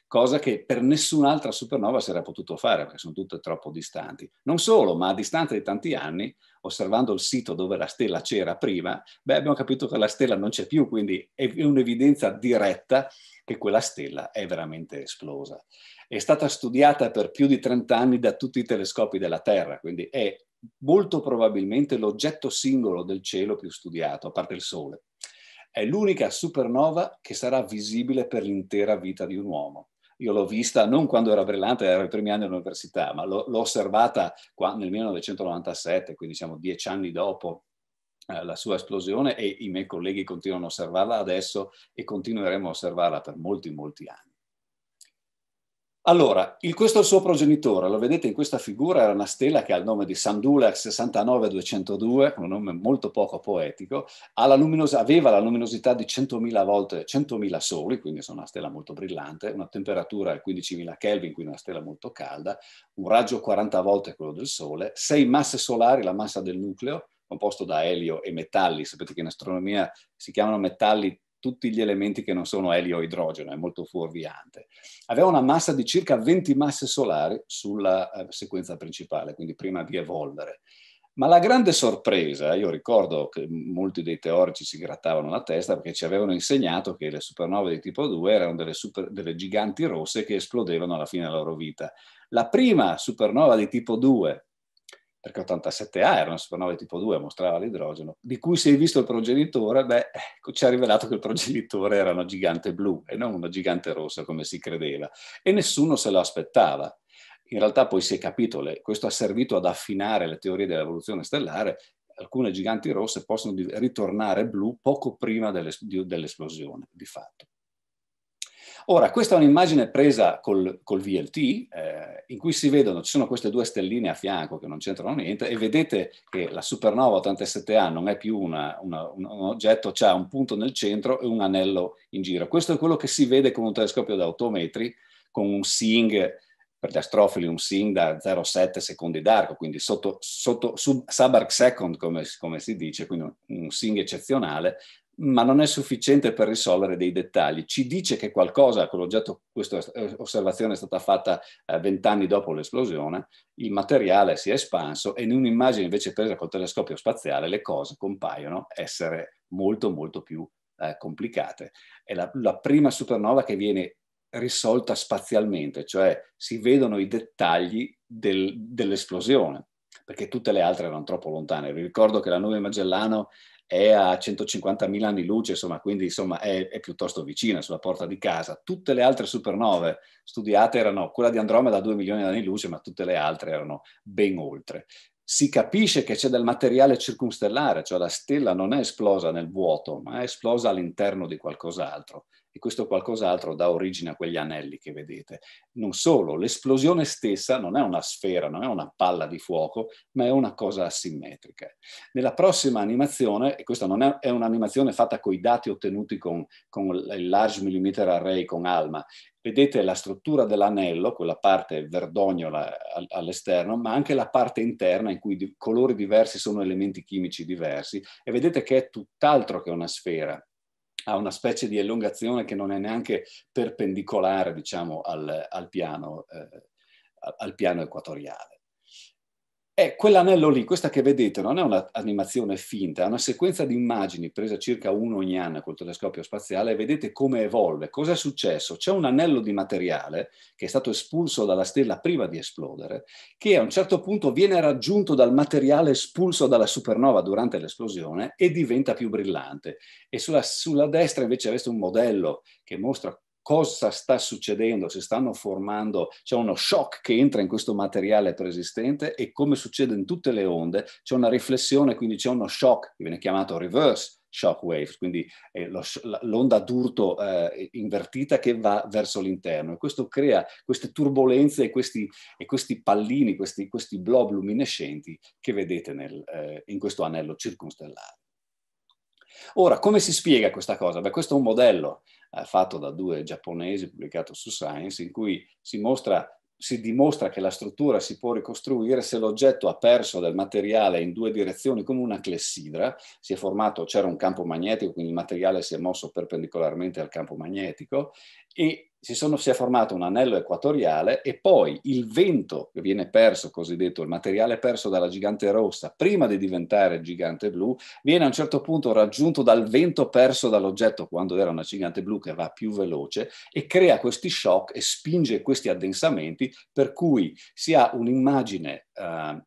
cosa che per nessun'altra supernova si era potuto fare perché sono tutte troppo distanti. Non solo, ma a distanza di tanti anni, osservando il sito dove la stella c'era prima, beh, abbiamo capito che la stella non c'è più, quindi è un'evidenza diretta che quella stella è veramente esplosa. È stata studiata per più di 30 anni da tutti i telescopi della Terra, quindi è molto probabilmente l'oggetto singolo del cielo più studiato, a parte il Sole. È l'unica supernova che sarà visibile per l'intera vita di un uomo. Io l'ho vista non quando era brillante, ero ai primi anni all'università, ma l'ho, l'ho osservata qua, nel 1997, quindi siamo dieci anni dopo eh, la sua esplosione e i miei colleghi continuano a osservarla adesso e continueremo a osservarla per molti, molti anni. Allora, il, questo suo progenitore, lo vedete in questa figura, era una stella che ha il nome di Sandulax 69202, un nome molto poco poetico, la luminos- aveva la luminosità di 100.000 volte, 100.000 soli, quindi è una stella molto brillante, una temperatura a 15.000 Kelvin, quindi una stella molto calda, un raggio 40 volte quello del Sole, sei masse solari, la massa del nucleo, composto da elio e metalli, sapete che in astronomia si chiamano metalli tutti gli elementi che non sono elio o idrogeno, è molto fuorviante. Aveva una massa di circa 20 masse solari sulla eh, sequenza principale, quindi prima di evolvere. Ma la grande sorpresa, io ricordo che molti dei teorici si grattavano la testa perché ci avevano insegnato che le supernove di tipo 2 erano delle, super, delle giganti rosse che esplodevano alla fine della loro vita. La prima supernova di tipo 2 perché 87A era una supernova tipo 2, mostrava l'idrogeno, di cui si è visto il progenitore, beh, ecco, ci ha rivelato che il progenitore era una gigante blu e non una gigante rossa come si credeva e nessuno se lo aspettava. In realtà poi si è capito, questo ha servito ad affinare le teorie dell'evoluzione stellare, alcune giganti rosse possono ritornare blu poco prima dell'esplosione, di fatto. Ora, questa è un'immagine presa col, col VLT, eh, in cui si vedono, ci sono queste due stelline a fianco che non c'entrano niente, e vedete che la supernova 87A non è più una, una, un, un oggetto, c'è un punto nel centro e un anello in giro. Questo è quello che si vede con un telescopio da 8 metri, con un SING per gli astrofili un SING da 0,7 secondi d'arco, quindi sotto, sotto sub, sub arc second come, come, si dice, quindi un, un SIN eccezionale, ma non è sufficiente per risolvere dei dettagli. Ci dice che qualcosa, con l'oggetto, questa eh, osservazione è stata fatta eh, vent'anni dopo l'esplosione, il materiale si è espanso e in un'immagine invece presa col telescopio spaziale le cose compaiono essere molto molto più eh, complicate. È la, la prima supernova che viene risolta spazialmente, cioè si vedono i dettagli del, dell'esplosione, perché tutte le altre erano troppo lontane. Vi ricordo che la nube Magellano è a 150.000 anni luce, insomma, quindi insomma, è, è, piuttosto vicina sulla porta di casa. Tutte le altre supernove studiate erano quella di Andromeda a 2 milioni di anni luce, ma tutte le altre erano ben oltre. Si capisce che c'è del materiale circumstellare, cioè la stella non è esplosa nel vuoto, ma è esplosa all'interno di qualcos'altro e questo qualcos'altro dà origine a quegli anelli che vedete. Non solo, l'esplosione stessa non è una sfera, non è una palla di fuoco, ma è una cosa asimmetrica. Nella prossima animazione, e questa non è, è un'animazione fatta con i dati ottenuti con, con il Large Millimeter Array, con ALMA, vedete la struttura dell'anello, quella parte verdognola all'esterno, ma anche la parte interna in cui colori diversi sono elementi chimici diversi e vedete che è tutt'altro che una sfera ha una specie di elongazione che non è neanche perpendicolare diciamo, al, al, piano, eh, al piano equatoriale è quell'anello lì, questa che vedete, non è un'animazione finta, è una sequenza di immagini presa circa uno ogni anno col telescopio spaziale e vedete come evolve, cosa è successo. C'è un anello di materiale che è stato espulso dalla stella prima di esplodere, che a un certo punto viene raggiunto dal materiale espulso dalla supernova durante l'esplosione e diventa più brillante. E sulla, sulla destra invece avete un modello che mostra cosa sta succedendo, si stanno formando, c'è uno shock che entra in questo materiale preesistente e come succede in tutte le onde, c'è una riflessione, quindi c'è uno shock che viene chiamato reverse shock wave, quindi lo, l'onda d'urto eh, invertita che va verso l'interno e questo crea queste turbulenze e questi, e questi pallini, questi, questi, blob luminescenti che vedete nel, eh, in questo anello circumstellare. Ora, come si spiega questa cosa? Beh, questo è un modello eh, fatto da due giapponesi, pubblicato su Science, in cui si, mostra, si dimostra che la struttura si può ricostruire se l'oggetto ha perso del materiale in due direzioni come una clessidra, si è formato, c'era un campo magnetico, quindi il materiale si è mosso perpendicolarmente al campo magnetico e si, sono, si, è formato un anello equatoriale e poi il vento che viene perso, cosiddetto il materiale perso dalla gigante rossa prima di diventare gigante blu, viene a un certo punto raggiunto dal vento perso dall'oggetto quando era una gigante blu che va più veloce e crea questi shock e spinge questi addensamenti per cui si ha un'immagine uh,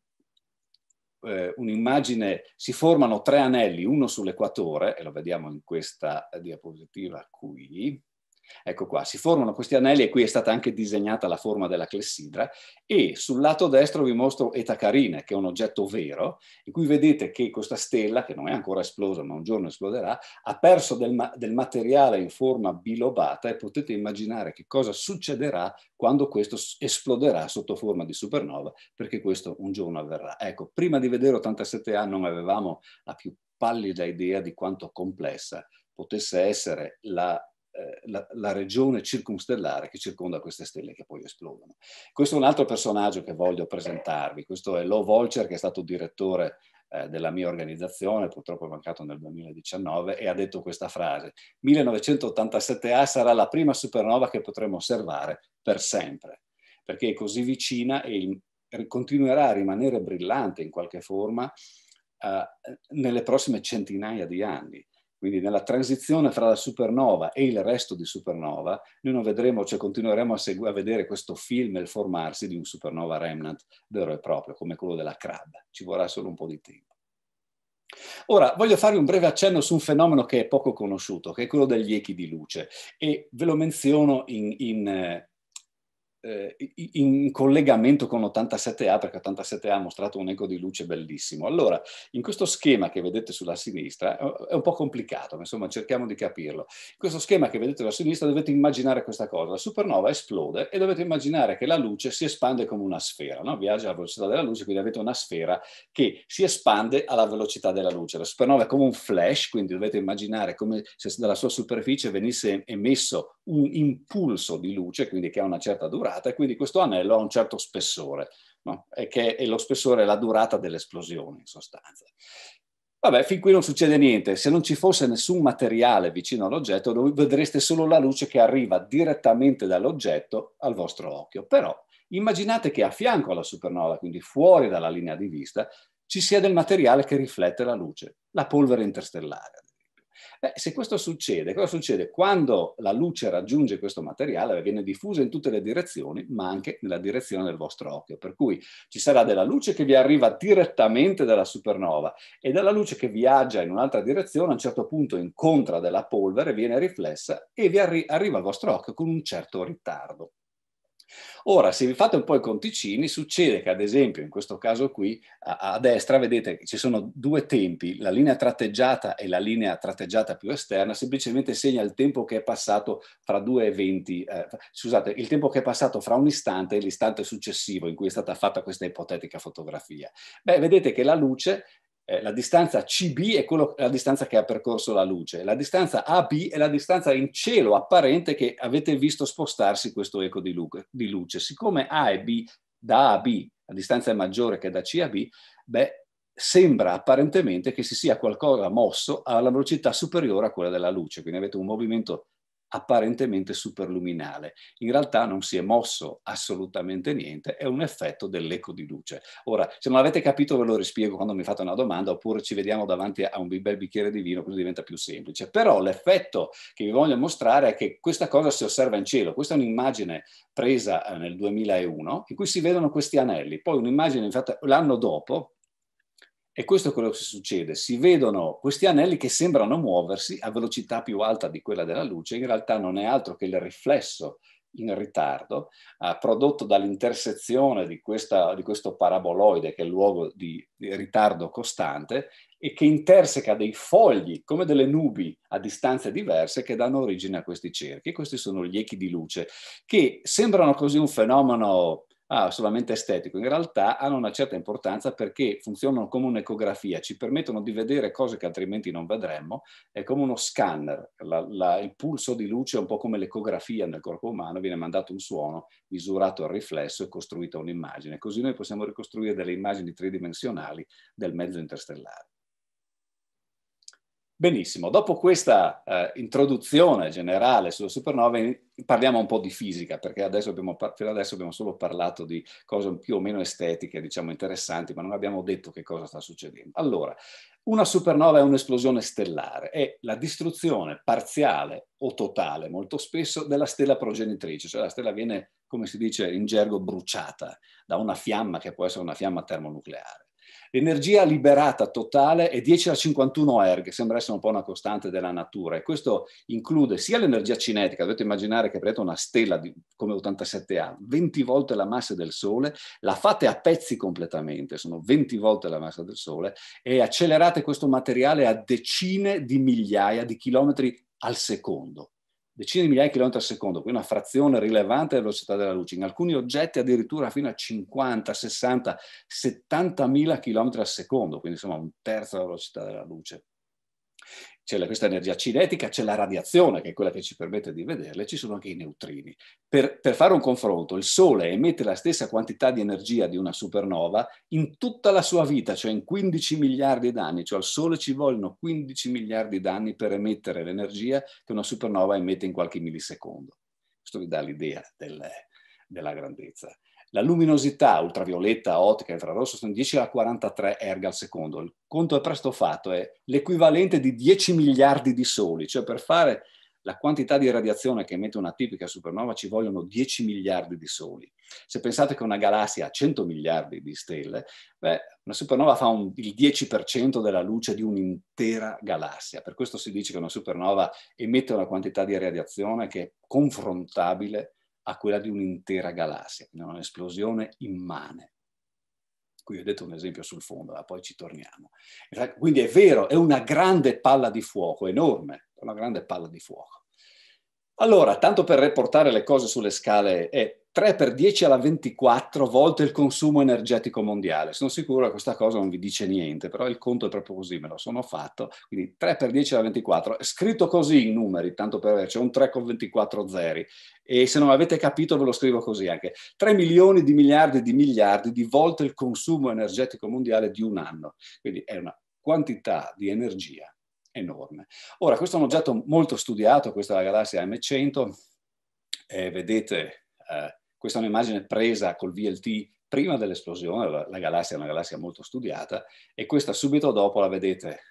un'immagine, si formano tre anelli, uno sull'equatore, e lo vediamo in questa diapositiva qui, Ecco qua, si formano questi anelli e qui è stata anche disegnata la forma della clessidra e sul lato destro vi mostro Eta Carina, che è un oggetto vero, in cui vedete che questa stella, che non è ancora esplosa ma un giorno esploderà, ha perso del, ma- del materiale in forma bilobata e potete immaginare che cosa succederà quando questo esploderà sotto forma di supernova, perché questo un giorno avverrà. Ecco, prima di vedere 87 anni non avevamo la più pallida idea di quanto complessa potesse essere la eh, la, la, regione circumstellare che circonda queste stelle che poi esplodono. Questo è un altro personaggio che voglio presentarvi, questo è Lo Volcher che è stato direttore eh, della mia organizzazione, purtroppo è mancato nel 2019, e ha detto questa frase, 1987A sarà la prima supernova che potremo osservare per sempre, perché è così vicina e il, continuerà a rimanere brillante in qualche forma eh, nelle prossime centinaia di anni. Quindi nella transizione fra la supernova e il resto di supernova, noi non vedremo, cioè continueremo a, segu- a vedere questo film e il formarsi di un supernova remnant vero e proprio, come quello della Crab. Ci vorrà solo un po' di tempo. Ora voglio farvi un breve accenno su un fenomeno che è poco conosciuto, che è quello degli echi di luce, e ve lo menziono in, in, eh, eh, in collegamento con 87A, perché 87A ha mostrato un eco di luce bellissimo. Allora, in questo schema che vedete sulla sinistra, è un po' complicato, ma insomma cerchiamo di capirlo. In questo schema che vedete sulla sinistra dovete immaginare questa cosa, la supernova esplode e dovete immaginare che la luce si espande come una sfera, no? viaggia alla velocità della luce, quindi avete una sfera che si espande alla velocità della luce. La supernova è come un flash, quindi dovete immaginare come se dalla sua superficie venisse emesso un impulso di luce, quindi che ha una certa durata, durata e quindi questo anello ha un certo spessore, no? e, che, e lo spessore è la durata dell'esplosione in sostanza. Vabbè, fin qui non succede niente. Se non ci fosse nessun materiale vicino all'oggetto, voi vedreste solo la luce che arriva direttamente dall'oggetto al vostro occhio. Però immaginate che a fianco alla supernova, quindi fuori dalla linea di vista, ci sia del materiale che riflette la luce, la polvere interstellare. Beh, se questo succede, cosa succede? Quando la luce raggiunge questo materiale viene diffusa in tutte le direzioni, ma anche nella direzione del vostro occhio, per cui ci sarà della luce che vi arriva direttamente dalla supernova e della luce che viaggia in un'altra direzione, a un certo punto incontra della polvere, viene riflessa e vi arri- arriva al vostro occhio con un certo ritardo. Ora, se vi fate un po' i conticini, succede che ad esempio in questo caso qui, a, a destra, vedete che ci sono due tempi, la linea tratteggiata e la linea tratteggiata più esterna, semplicemente segna il tempo che è passato fra due eventi, eh, scusate, il tempo che è passato fra un istante e l'istante successivo in cui è stata fatta questa ipotetica fotografia. Beh, vedete che la luce eh, la distanza CB è quello, la distanza che ha percorso la luce, la distanza AB è la distanza in cielo apparente che avete visto spostarsi questo eco di, luce. Di luce. Siccome A e B da A a B, la distanza è maggiore che da C a B, beh, sembra apparentemente che si sia qualcosa mosso alla velocità superiore a quella della luce, quindi avete un movimento apparentemente superluminale. In realtà non si è mosso assolutamente niente, è un effetto dell'eco di luce. Ora, se non avete capito ve lo rispiego quando mi fate una domanda oppure ci vediamo davanti a un bel bicchiere di vino, così diventa più semplice. Però l'effetto che vi voglio mostrare è che questa cosa si osserva in cielo. Questa è un'immagine presa eh, nel 2001 in cui si vedono questi anelli. Poi un'immagine, infatti, l'anno dopo, e questo è quello che succede. Si vedono questi anelli che sembrano muoversi a velocità più alta di quella della luce, in realtà non è altro che il riflesso in ritardo, eh, prodotto dall'intersezione di, questa, di, questo paraboloide che è il luogo di, di, ritardo costante e che interseca dei fogli come delle nubi a distanze diverse che danno origine a questi cerchi. Questi sono gli echi di luce che sembrano così un fenomeno ah, solamente estetico, in realtà hanno una certa importanza perché funzionano come un'ecografia, ci permettono di vedere cose che altrimenti non vedremmo, è come uno scanner, la, la, il pulso di luce è un po' come l'ecografia nel corpo umano, viene mandato un suono, misurato il riflesso e costruita un'immagine, così noi possiamo ricostruire delle immagini tridimensionali del mezzo interstellare. Benissimo, dopo questa eh, introduzione generale sulle supernove parliamo un po' di fisica, perché adesso abbiamo, fino adesso abbiamo solo parlato di cose più o meno estetiche, diciamo interessanti, ma non abbiamo detto che cosa sta succedendo. Allora, una supernova è un'esplosione stellare, è la distruzione parziale o totale, molto spesso, della stella progenitrice, cioè la stella viene, come si dice in gergo, bruciata da una fiamma che può essere una fiamma termonucleare. L'energia liberata totale è 10 alla 51 erg, che sembra essere un po' una costante della natura, e questo include sia l'energia cinetica, dovete immaginare che prendete una stella di, come 87A, 20 volte la massa del Sole, la fate a pezzi completamente, sono 20 volte la massa del Sole, e accelerate questo materiale a decine di migliaia di chilometri al secondo decine di migliaia di chilometri al secondo, quindi una frazione rilevante della velocità della luce, in alcuni oggetti addirittura fino a 50, 60, 70 mila chilometri al secondo, quindi insomma un terzo della velocità della luce c'è questa energia cinetica, c'è la radiazione che è quella che ci permette di vederle, ci sono anche i neutrini. Per, per, fare un confronto, il Sole emette la stessa quantità di energia di una supernova in tutta la sua vita, cioè in 15 miliardi d'anni, cioè al Sole ci vogliono 15 miliardi d'anni per emettere l'energia che una supernova emette in qualche millisecondo. Questo vi dà l'idea del, della grandezza. La luminosità ultravioletta, ottica e infrarosso sono 10 alla 43 erga al secondo. Il conto è presto fatto, è l'equivalente di 10 miliardi di soli, cioè per fare la quantità di radiazione che emette una tipica supernova ci vogliono 10 miliardi di soli. Se pensate che una galassia ha 100 miliardi di stelle, beh, una supernova fa un, il 10% della luce di un'intera galassia. Per questo si dice che una supernova emette una quantità di radiazione che è confrontabile a quella di un'intera galassia, quindi un'esplosione immane. Qui ho detto un esempio sul fondo, ma poi ci torniamo. Esatto, quindi è vero, è una grande palla di fuoco, enorme, una grande palla di fuoco. Allora, tanto per riportare le cose sulle scale, è 3 per 10 alla 24 volte il consumo energetico mondiale. Sono sicuro che questa cosa non vi dice niente, però il conto è proprio così, me lo sono fatto. Quindi 3 per 10 alla 24, scritto così in numeri, tanto per averci, un 3 con 24 zeri. E se non avete capito ve lo scrivo così anche. 3 milioni di miliardi di miliardi di volte il consumo energetico mondiale di un anno. Quindi è una quantità di energia enorme. Ora, questo è un oggetto molto studiato, questa è la galassia M100. Eh, vedete eh, questa è un'immagine presa col VLT prima dell'esplosione, la, la galassia è una galassia molto studiata, e questa subito dopo la vedete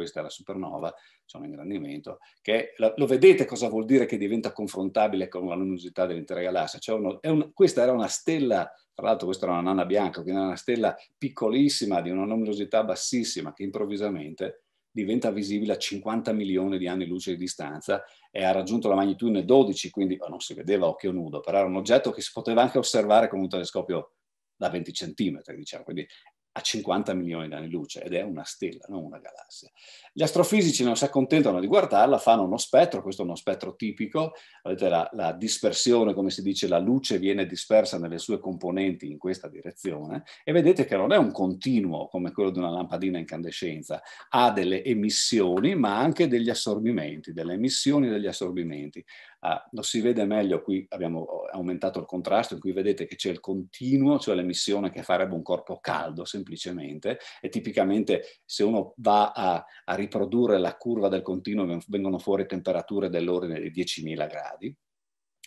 questa è la supernova, c'è un ingrandimento, che la, lo vedete cosa vuol dire che diventa confrontabile con la luminosità dell'intera galassia. Cioè uno, un, questa era una stella, tra l'altro questa era una nana bianca, quindi era una stella piccolissima di una luminosità bassissima che improvvisamente diventa visibile a 50 milioni di anni luce di distanza e ha raggiunto la magnitudine 12, quindi oh, non si vedeva a occhio nudo, però era un oggetto che si poteva anche osservare con un telescopio da 20 centimetri, diciamo, quindi a 50 milioni di anni luce ed è una stella, non una galassia. Gli astrofisici non si accontentano di guardarla, fanno uno spettro, questo è uno spettro tipico, la, la, dispersione, come si dice, la luce viene dispersa nelle sue componenti in questa direzione e vedete che non è un continuo come quello di una lampadina a incandescenza, ha delle emissioni ma anche degli assorbimenti, delle emissioni e degli assorbimenti. Ah, lo si vede meglio, qui abbiamo oh, aumentato il contrasto, qui vedete che c'è il continuo, cioè l'emissione che farebbe un corpo caldo semplicemente e tipicamente se uno va a, a riprodurre la curva del continuo vengono fuori temperature dell'ordine di 10.000 gradi,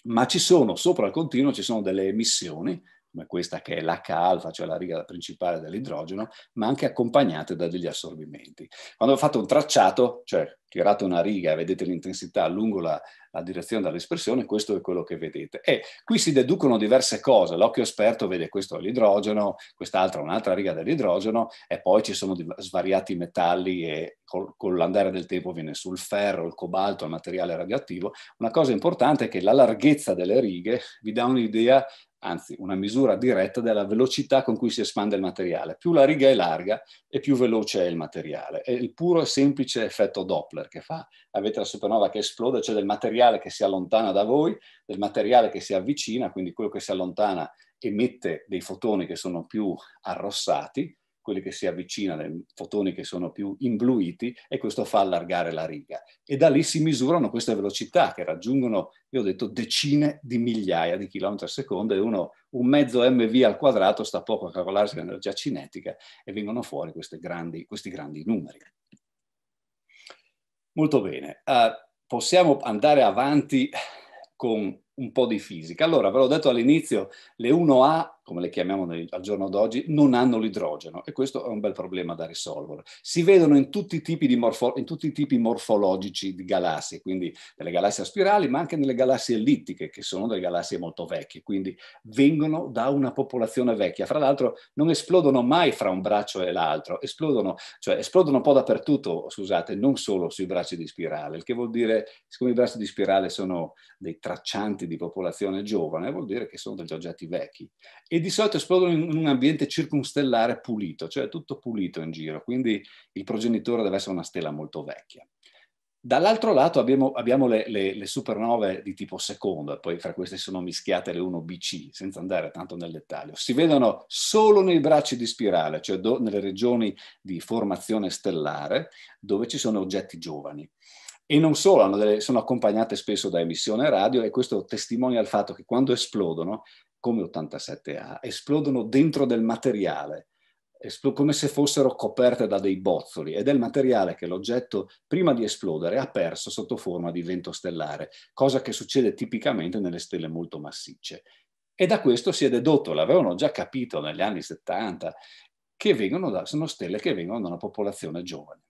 ma ci sono, sopra il continuo ci sono delle emissioni come questa che è la calfa, cioè la riga principale dell'idrogeno, ma anche accompagnate da degli assorbimenti. Quando ho fatto un tracciato, cioè tirate una riga e vedete l'intensità lungo la, la direzione dell'espressione, questo è quello che vedete. E qui si deducono diverse cose, l'occhio esperto vede questo è l'idrogeno, quest'altra è un'altra riga dell'idrogeno e poi ci sono svariati metalli e col, con l'andare del tempo viene sul ferro, il cobalto, il materiale radioattivo. Una cosa importante è che la larghezza delle righe vi dà un'idea anzi una misura diretta della velocità con cui si espande il materiale. Più la riga è larga e più veloce è il materiale. È il puro e semplice effetto Doppler che fa. Avete la supernova che esplode, cioè del materiale che si allontana da voi, del materiale che si avvicina, quindi quello che si allontana emette dei fotoni che sono più arrossati, quelli che si avvicinano, i fotoni che sono più imbluiti e questo fa allargare la riga. E da lì si misurano queste velocità che raggiungono, io ho detto, decine di migliaia di chilometri al secondo e uno, un mezzo mv al quadrato sta poco a calcolarsi l'energia cinetica e vengono fuori grandi, questi grandi numeri. Molto bene, uh, possiamo andare avanti con un po' di fisica. Allora, ve l'ho detto all'inizio, le 1A come le chiamiamo noi, al giorno d'oggi, non hanno l'idrogeno e questo è un bel problema da risolvere. Si vedono in tutti i tipi, morfo- in tutti i tipi morfologici di galassie, quindi nelle galassie a spirali, ma anche nelle galassie ellittiche, che sono delle galassie molto vecchie, quindi vengono da una popolazione vecchia. Fra l'altro non esplodono mai fra un braccio e l'altro, esplodono, cioè esplodono un po' dappertutto, scusate, non solo sui bracci di spirale, il che vuol dire, siccome i bracci di spirale sono dei traccianti di popolazione giovane, vuol dire che sono degli oggetti vecchi e di solito esplodono in un ambiente circumstellare pulito, cioè tutto pulito in giro, quindi il progenitore deve essere una stella molto vecchia. Dall'altro lato abbiamo, abbiamo le, le, le, supernove di tipo seconda, poi fra queste sono mischiate le 1BC, senza andare tanto nel dettaglio. Si vedono solo nei bracci di spirale, cioè do, nelle regioni di formazione stellare, dove ci sono oggetti giovani. E non solo, delle, sono accompagnate spesso da emissione radio e questo testimonia il fatto che quando esplodono come 87A, esplodono dentro del materiale, come se fossero coperte da dei bozzoli ed è il materiale che l'oggetto prima di esplodere ha perso sotto forma di vento stellare, cosa che succede tipicamente nelle stelle molto massicce. E da questo si è dedotto, l'avevano già capito negli anni 70, che da, sono stelle che vengono da una popolazione giovane.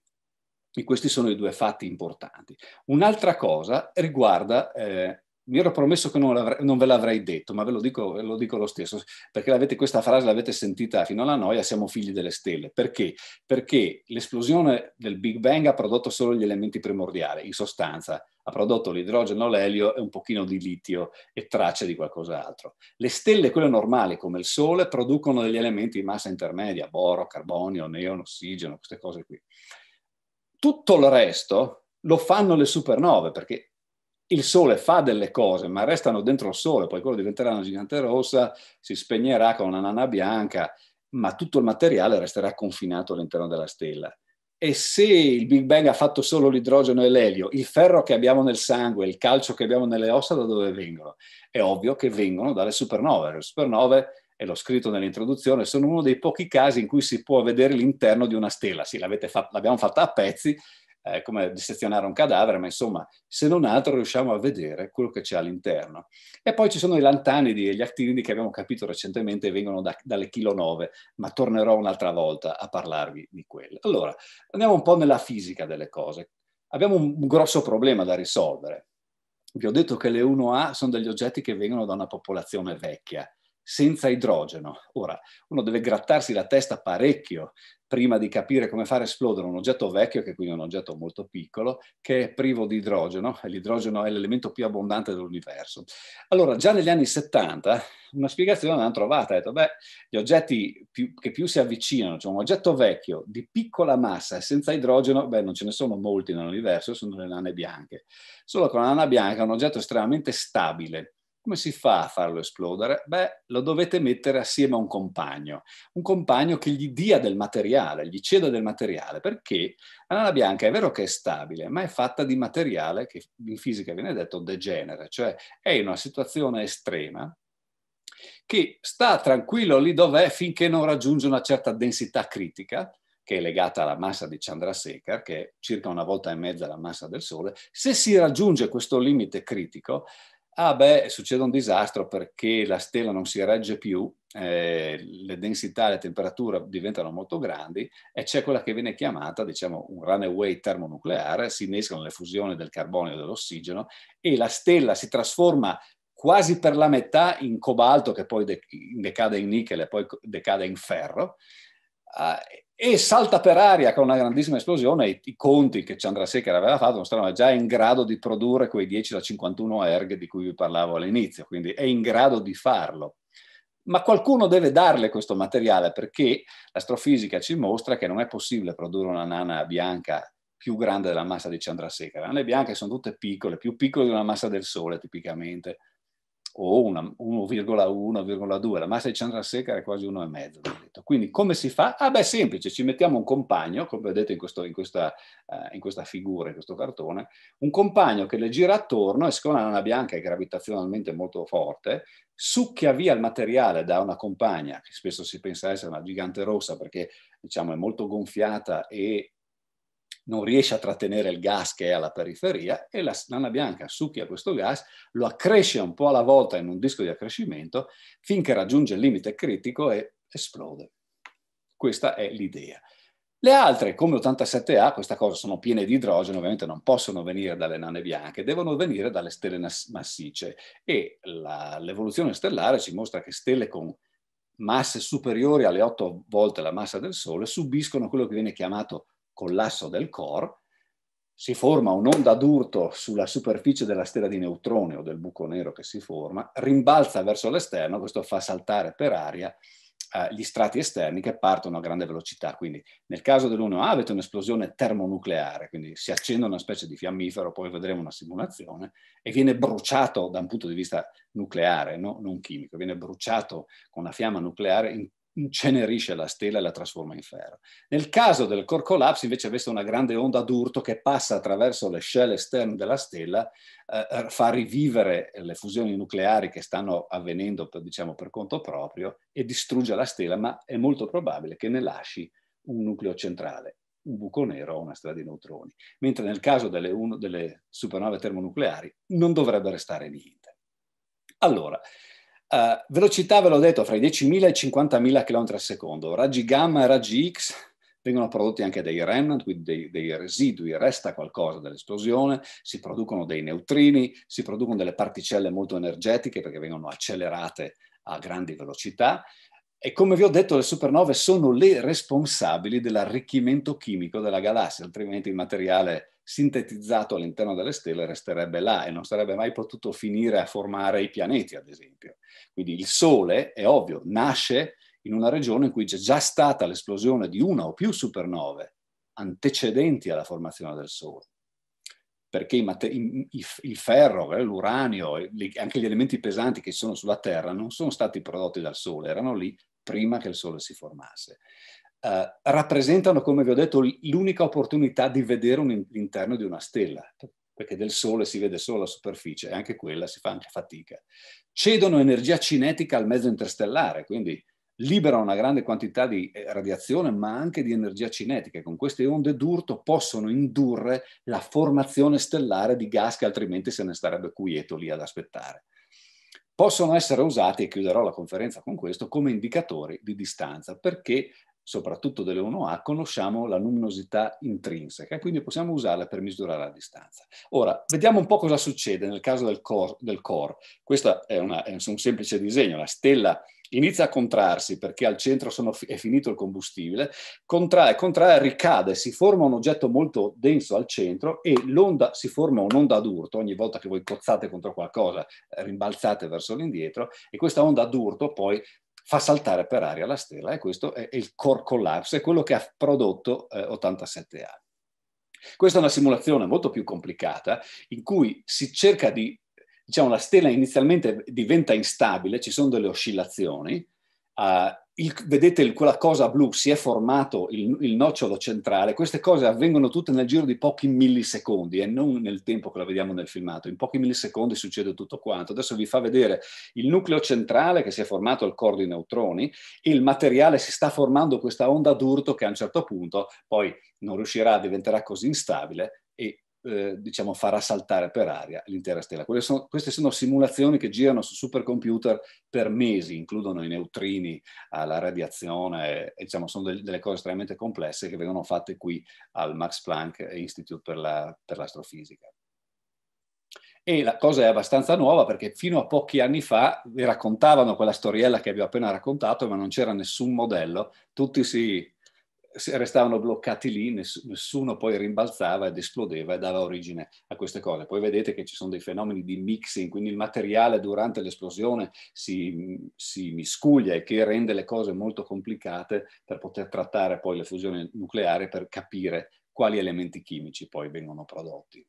E questi sono i due fatti importanti. Un'altra cosa riguarda eh, mi ero promesso che non, non ve l'avrei detto, ma ve lo, dico, ve lo dico lo stesso, perché questa frase l'avete sentita fino alla noia, siamo figli delle stelle. Perché? Perché l'esplosione del Big Bang ha prodotto solo gli elementi primordiali, in sostanza ha prodotto l'idrogeno, l'elio e un pochino di litio e tracce di qualcos'altro. Le stelle, quelle normali come il Sole, producono degli elementi di massa intermedia, boro, carbonio, neon, ossigeno, queste cose qui. Tutto il resto lo fanno le supernove, perché il sole fa delle cose, ma restano dentro il sole, poi quello diventerà una gigante rossa, si spegnerà con una nana bianca, ma tutto il materiale resterà confinato all'interno della stella. E se il Big Bang ha fatto solo l'idrogeno e l'elio, il ferro che abbiamo nel sangue, il calcio che abbiamo nelle ossa, da dove vengono? È ovvio che vengono dalle supernove. Le supernove, e l'ho scritto nell'introduzione, sono uno dei pochi casi in cui si può vedere l'interno di una stella. Sì, fa- l'abbiamo fatta a pezzi, eh, come dissezionare un cadavere, ma insomma, se non altro riusciamo a vedere quello che c'è all'interno. E poi ci sono i lantanidi e gli actinidi che abbiamo capito recentemente vengono da, dalle chilo 9, ma tornerò un'altra volta a parlarvi di quelle. Allora, andiamo un po' nella fisica delle cose. Abbiamo un grosso problema da risolvere. Vi ho detto che le 1A sono degli oggetti che vengono da una popolazione vecchia senza idrogeno. Ora, uno deve grattarsi la testa parecchio prima di capire come fare esplodere un oggetto vecchio, che quindi è un oggetto molto piccolo, che è privo di idrogeno, e l'idrogeno è l'elemento più abbondante dell'universo. Allora, già negli anni 70 una spiegazione l'hanno trovata, ha detto, beh, gli oggetti più, che più si avvicinano, cioè un oggetto vecchio di piccola massa e senza idrogeno, beh, non ce ne sono molti nell'universo, sono le nane bianche. Solo con la nana bianca è un oggetto estremamente stabile, come si fa a farlo esplodere? Beh, lo dovete mettere assieme a un compagno, un compagno che gli dia del materiale, gli ceda del materiale, perché la nana bianca è vero che è stabile, ma è fatta di materiale che in fisica viene detto degenere, cioè è in una situazione estrema che sta tranquillo lì dov'è finché non raggiunge una certa densità critica, che è legata alla massa di Chandrasekhar, che è circa una volta e mezza la massa del Sole, se si raggiunge questo limite critico, Ah beh, succede un disastro perché la stella non si regge più, eh, le densità e le temperature diventano molto grandi e c'è quella che viene chiamata, diciamo, un runaway termonucleare, si innescano le fusioni del carbonio e dell'ossigeno e la stella si trasforma quasi per la metà in cobalto che poi decade in nichel e poi decade in ferro. Ah, e salta per aria con una grandissima esplosione i, i conti che Chandrasekhar aveva fatto mostrano già in grado di produrre quei 10 da 51 erg di cui vi parlavo all'inizio, quindi è in grado di farlo. Ma qualcuno deve darle questo materiale perché l'astrofisica ci mostra che non è possibile produrre una nana bianca più grande della massa di Chandrasekhar. Le nane bianche sono tutte piccole, più piccole di una massa del Sole tipicamente, o 1,1,2, la massa di Chandrasekhar era quasi 1,5. Quindi come si fa? Ah beh, semplice, ci mettiamo un compagno, come vedete in, questo, in, questa, uh, in questa, figura, in questo cartone, un compagno che le gira attorno e siccome la nana bianca è gravitazionalmente molto forte, succhia via il materiale da una compagna, che spesso si pensa essere una gigante rossa perché diciamo, è molto gonfiata e non riesce a trattenere il gas che è alla periferia e la nana bianca succhia questo gas, lo accresce un po' alla volta in un disco di accrescimento finché raggiunge il limite critico e esplode. Questa è l'idea. Le altre, come 87A, questa cosa sono piene di idrogeno, ovviamente non possono venire dalle nane bianche, devono venire dalle stelle massicce e l'evoluzione stellare ci mostra che stelle con masse superiori alle 8 volte la massa del Sole subiscono quello che viene chiamato collasso del core, si forma un'onda d'urto sulla superficie della stella di neutroni o del buco nero che si forma, rimbalza verso l'esterno, questo fa saltare per aria eh, gli strati esterni che partono a grande velocità. Quindi nel caso dell'1A avete un'esplosione termonucleare, quindi si accende una specie di fiammifero, poi vedremo una simulazione, e viene bruciato da un punto di vista nucleare, no? non chimico, viene bruciato con una fiamma nucleare in incenerisce la stella e la trasforma in ferro. Nel caso del core collapse invece avesse una grande onda d'urto che passa attraverso le shell esterne della stella, eh, eh, fa rivivere le fusioni nucleari che stanno avvenendo per, diciamo, per conto proprio e distrugge la stella, ma è molto probabile che ne lasci un nucleo centrale un buco nero o una strada di neutroni, mentre nel caso delle, uno, delle supernove termonucleari non dovrebbe restare niente. Allora, eh, velocità, ve l'ho detto, fra i 10.000 e i 50.000 km al secondo. Raggi gamma e raggi X vengono prodotti anche dei remnant, quindi dei, dei, residui, resta qualcosa dell'esplosione, si producono dei neutrini, si producono delle particelle molto energetiche perché vengono accelerate a grandi velocità. E come vi ho detto, le supernove sono le responsabili dell'arricchimento chimico della galassia, altrimenti il materiale sintetizzato all'interno delle stelle resterebbe là e non sarebbe mai potuto finire a formare i pianeti, ad esempio. Quindi il Sole, è ovvio, nasce in una regione in cui c'è già stata l'esplosione di una o più supernove antecedenti alla formazione del Sole perché il ferro, eh, l'uranio, anche gli elementi pesanti che ci sono sulla Terra non sono stati prodotti dal Sole, erano lì prima che il Sole si formasse. Eh, rappresentano, come vi ho detto, l'unica opportunità di vedere un, l'interno di una stella, perché del Sole si vede solo la superficie e anche quella si fa anche fatica. Cedono energia cinetica al mezzo interstellare, quindi liberano una grande quantità di eh, radiazione, ma anche di energia cinetica. Con queste onde d'urto possono indurre la formazione stellare di gas che altrimenti se ne starebbe quieto lì ad aspettare. Possono essere usati, e chiuderò la conferenza con questo, come indicatori di distanza, perché soprattutto delle 1A, conosciamo la luminosità intrinseca, quindi possiamo usarla per misurare la distanza. Ora, vediamo un po' cosa succede nel caso del core. Del core. Questo è, una, è, un semplice disegno, la stella inizia a contrarsi perché al centro sono, è finito il combustibile, contrae, contrae, ricade, si forma un oggetto molto denso al centro e l'onda si forma un'onda d'urto, ogni volta che voi cozzate contro qualcosa eh, rimbalzate verso l'indietro e questa onda d'urto poi fa saltare per aria la stella e questo è il core collapse, è quello che ha prodotto eh, 87 anni. Questa è una simulazione molto più complicata in cui si cerca di, diciamo, la stella inizialmente diventa instabile, ci sono delle oscillazioni, eh, il, vedete quella cosa blu, si è formato il, il, nocciolo centrale, queste cose avvengono tutte nel giro di pochi millisecondi e non nel tempo che la vediamo nel filmato, in pochi millisecondi succede tutto quanto. Adesso vi fa vedere il nucleo centrale che si è formato al core di neutroni e il materiale si sta formando questa onda d'urto che a un certo punto poi non riuscirà, diventerà così instabile eh, diciamo, farà saltare per aria l'intera stella. Sono, queste sono simulazioni che girano su supercomputer per mesi, includono i neutrini, eh, la radiazione, e, eh, diciamo, sono del, delle cose estremamente complesse che vengono fatte qui al Max Planck Institute per, la, per l'astrofisica. E la cosa è abbastanza nuova perché fino a pochi anni fa vi raccontavano quella storiella che vi ho appena raccontato, ma non c'era nessun modello, tutti si restavano bloccati lì, nessuno poi rimbalzava ed esplodeva e dava origine a queste cose. Poi vedete che ci sono dei fenomeni di mixing, quindi il materiale durante l'esplosione si, si miscuglia e che rende le cose molto complicate per poter trattare poi le fusioni nucleari per capire quali elementi chimici poi vengono prodotti.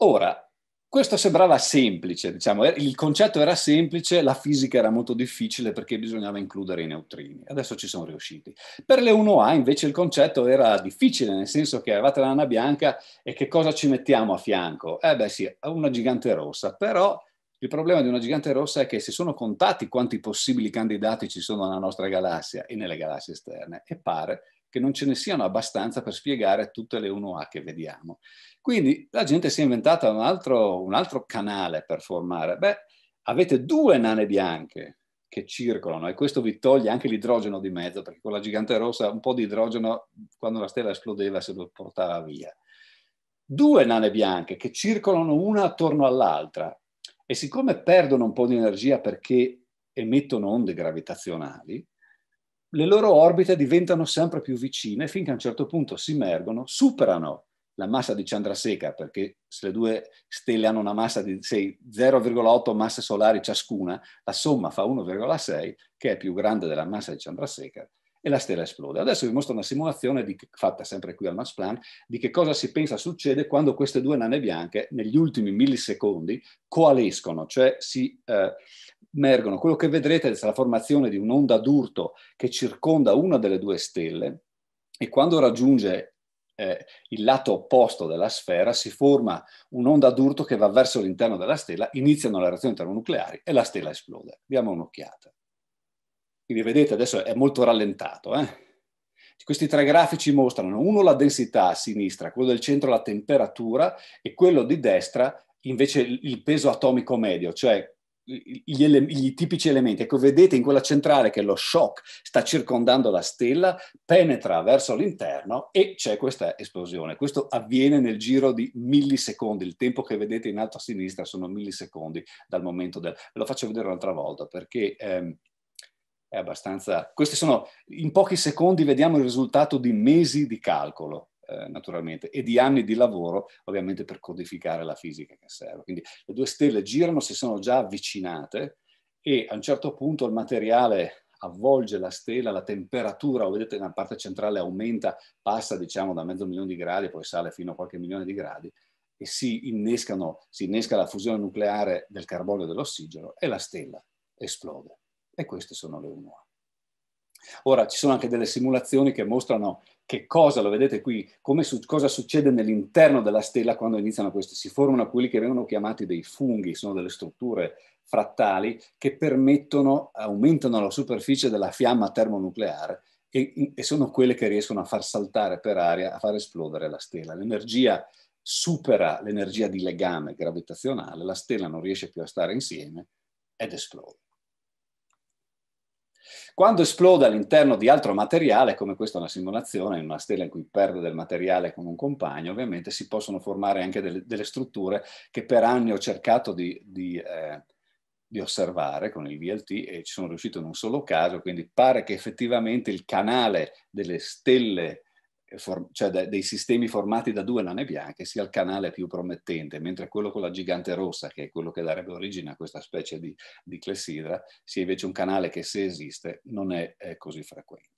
Ora, questo sembrava semplice, diciamo, il concetto era semplice, la fisica era molto difficile perché bisognava includere i neutrini. Adesso ci sono riusciti. Per le 1A invece il concetto era difficile, nel senso che avevate la lana bianca e che cosa ci mettiamo a fianco? Eh beh sì, una gigante rossa, però il problema di una gigante rossa è che si sono contati quanti possibili candidati ci sono nella nostra galassia e nelle galassie esterne e pare che non ce ne siano abbastanza per spiegare tutte le 1A che vediamo. Quindi la gente si è inventata un altro, un altro canale per formare. Beh, avete due nane bianche che circolano e questo vi toglie anche l'idrogeno di mezzo, perché con la gigante rossa un po' di idrogeno quando la stella esplodeva se lo portava via. Due nane bianche che circolano una attorno all'altra e siccome perdono un po' di energia perché emettono onde gravitazionali, le loro orbite diventano sempre più vicine finché a un certo punto si immergono, superano la massa di Chandrasekhar, perché se le due stelle hanno una massa di 0,8 masse solari ciascuna, la somma fa 1,6, che è più grande della massa di Chandrasekhar, e la stella esplode. Adesso vi mostro una simulazione di, fatta sempre qui al Max Planck di che cosa si pensa succede quando queste due nane bianche negli ultimi millisecondi coalescono, cioè si eh, mergono. Quello che vedrete è la formazione di un'onda d'urto che circonda una delle due stelle e quando raggiunge eh, il lato opposto della sfera, si forma un'onda d'urto che va verso l'interno della stella, iniziano le reazioni termonucleari e la stella esplode. Diamo un'occhiata. Quindi vedete, adesso è molto rallentato. Eh? Questi tre grafici mostrano uno la densità a sinistra, quello del centro la temperatura e quello di destra invece il peso atomico medio, cioè gli, ele- gli, tipici elementi. Ecco, vedete in quella centrale che lo shock sta circondando la stella, penetra verso l'interno e c'è questa esplosione. Questo avviene nel giro di millisecondi. Il tempo che vedete in alto a sinistra sono millisecondi dal momento del... Ve lo faccio vedere un'altra volta perché... Ehm, è abbastanza. Questi sono in pochi secondi, vediamo il risultato di mesi di calcolo. Eh, naturalmente, e di anni di lavoro ovviamente per codificare la fisica che serve. Quindi le due stelle girano, si sono già avvicinate e a un certo punto il materiale avvolge la stella, la temperatura, vedete nella parte centrale aumenta, passa diciamo da mezzo milione di gradi, poi sale fino a qualche milione di gradi e si innescano, si innesca la fusione nucleare del carbonio e dell'ossigeno e la stella esplode. E queste sono le 1 Ora ci sono anche delle simulazioni che mostrano che cosa, lo vedete qui, su, cosa succede nell'interno della stella quando iniziano questi, si formano quelli che vengono chiamati dei funghi, sono delle strutture frattali che permettono, aumentano la superficie della fiamma termonucleare e, e sono quelle che riescono a far saltare per aria, a far esplodere la stella. L'energia supera l'energia di legame gravitazionale, la stella non riesce più a stare insieme ed esplode. Quando esplode all'interno di altro materiale, come questa è una simulazione, una stella in cui perde del materiale con un compagno, ovviamente si possono formare anche delle, delle strutture che per anni ho cercato di, di, eh, di osservare con il VLT e ci sono riuscito in un solo caso, quindi pare che effettivamente il canale delle stelle for- cioè de- dei sistemi formati da due lane bianche sia il canale più promettente, mentre quello con la gigante rossa, che è quello che darebbe origine a questa specie di, di clessidra, sia invece un canale che se esiste non è, è così frequente.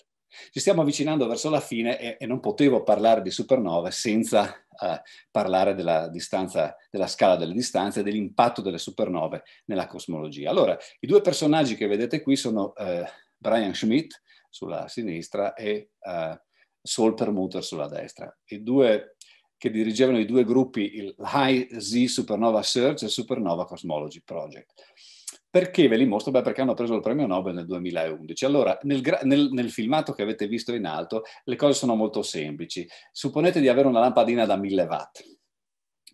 Ci stiamo avvicinando verso la fine e, e non potevo parlare di supernove senza uh, parlare della, distanza, della scala delle distanze e dell'impatto delle supernove nella cosmologia. Allora, i due personaggi che vedete qui sono uh, Brian Schmidt sulla sinistra e uh, Permuter sulla destra. I due che dirigevano i due gruppi, il High Z Supernova Search e Supernova Cosmology Project. Perché ve li mostro? Beh, perché hanno preso il premio Nobel nel 2011. Allora, nel, nel, nel, filmato che avete visto in alto, le cose sono molto semplici. Supponete di avere una lampadina da 1000 watt,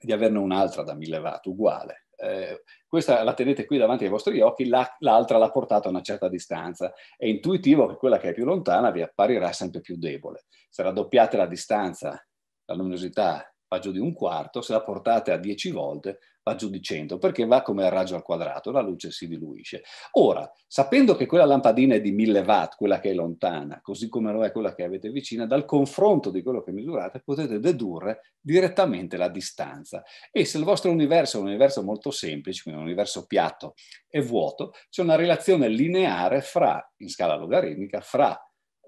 di averne un'altra da 1000 watt, uguale. Eh, questa la tenete qui davanti ai vostri occhi, la, l'altra la portate a una certa distanza. È intuitivo che quella che è più lontana vi apparirà sempre più debole. Se raddoppiate la distanza, la luminosità va giù di un quarto, se la portate a 10 volte, va giù di 100 perché va come il raggio al quadrato, la luce si diluisce. Ora, sapendo che quella lampadina è di 1000 watt, quella che è lontana, così come lo è quella che avete vicina, dal confronto di quello che misurate potete dedurre direttamente la distanza. E se il vostro universo è un universo molto semplice, quindi un universo piatto e vuoto, c'è una relazione lineare fra, in scala logaritmica, fra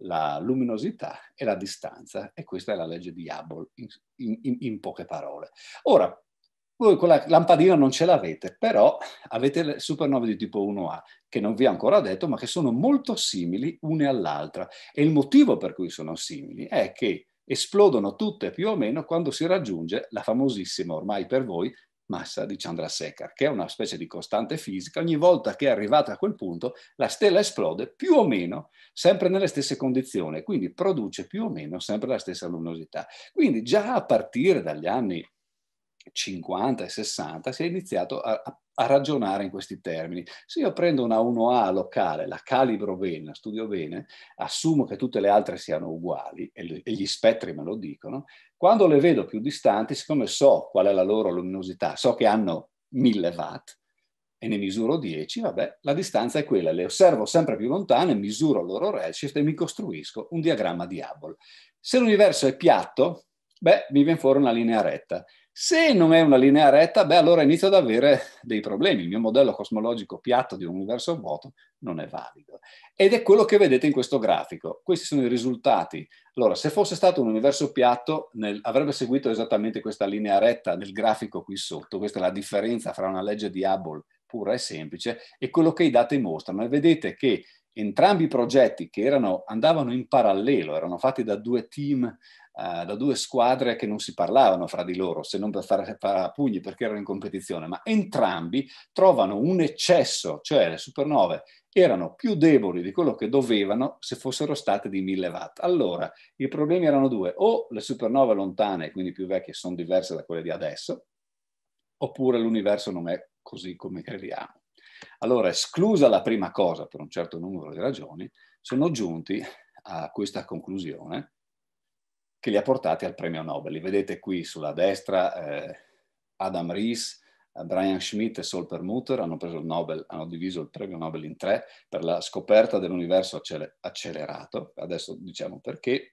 la luminosità e la distanza e questa è la legge di Hubble in, in, in poche parole. Ora, voi quella lampadina non ce l'avete, però avete le supernove di tipo 1A, che non vi ho ancora detto, ma che sono molto simili une all'altra. E il motivo per cui sono simili è che esplodono tutte più o meno quando si raggiunge la famosissima, ormai per voi, massa di Chandrasekhar, che è una specie di costante fisica. Ogni volta che è arrivata a quel punto, la stella esplode più o meno sempre nelle stesse condizioni, quindi produce più o meno sempre la stessa luminosità. Quindi già a partire dagli anni 50 e 60 si è iniziato a, a ragionare in questi termini. Se io prendo una 1A locale, la calibro bene, la studio bene, assumo che tutte le altre siano uguali e, e gli spettri me lo dicono, quando le vedo più distanti, siccome so qual è la loro luminosità, so che hanno 1000 watt, e ne misuro 10, vabbè, la distanza è quella, le osservo sempre più lontane, misuro il loro redshift e mi costruisco un diagramma di Hubble. Se l'universo è piatto, beh, mi viene fuori una linea retta. Se non è una linea retta, beh, allora inizio ad avere dei problemi. Il mio modello cosmologico piatto di un universo vuoto non è valido. Ed è quello che vedete in questo grafico. Questi sono i risultati. Allora, se fosse stato un universo piatto, nel, avrebbe seguito esattamente questa linea retta nel grafico qui sotto. Questa è la differenza fra una legge di Hubble pura e semplice e quello che i dati mostrano. E vedete che entrambi i progetti che erano, andavano in parallelo, erano fatti da due team eh, da due squadre che non si parlavano fra di loro, se non per fare pugni perché erano in competizione, ma entrambi trovano un eccesso, cioè le supernove erano più deboli di quello che dovevano se fossero state di 1000 watt. Allora, i problemi erano due, o le supernove lontane, quindi più vecchie, sono diverse da quelle di adesso, oppure l'universo non è così come crediamo. Allora, esclusa la prima cosa per un certo numero di ragioni, sono giunti a questa conclusione che li ha portati al premio Nobel. Li vedete qui sulla destra eh, Adam Rees, eh, Brian Schmidt e Sol Permuter hanno preso il Nobel, hanno diviso il premio Nobel in tre per la scoperta dell'universo accelerato. Adesso diciamo perché.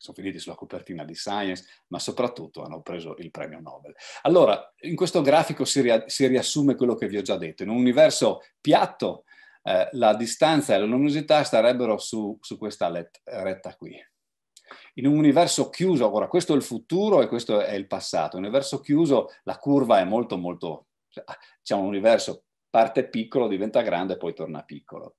Sono finiti sulla copertina di Science, ma soprattutto hanno preso il premio Nobel. Allora, in questo grafico si, ria si riassume quello che vi ho già detto. In un universo piatto, eh, la distanza e la luminosità starebbero su, su questa retta qui. In un universo chiuso, ora questo è il futuro e questo è il passato, in un universo chiuso la curva è molto molto, c'è diciamo, un universo, parte piccolo, diventa grande e poi torna piccolo.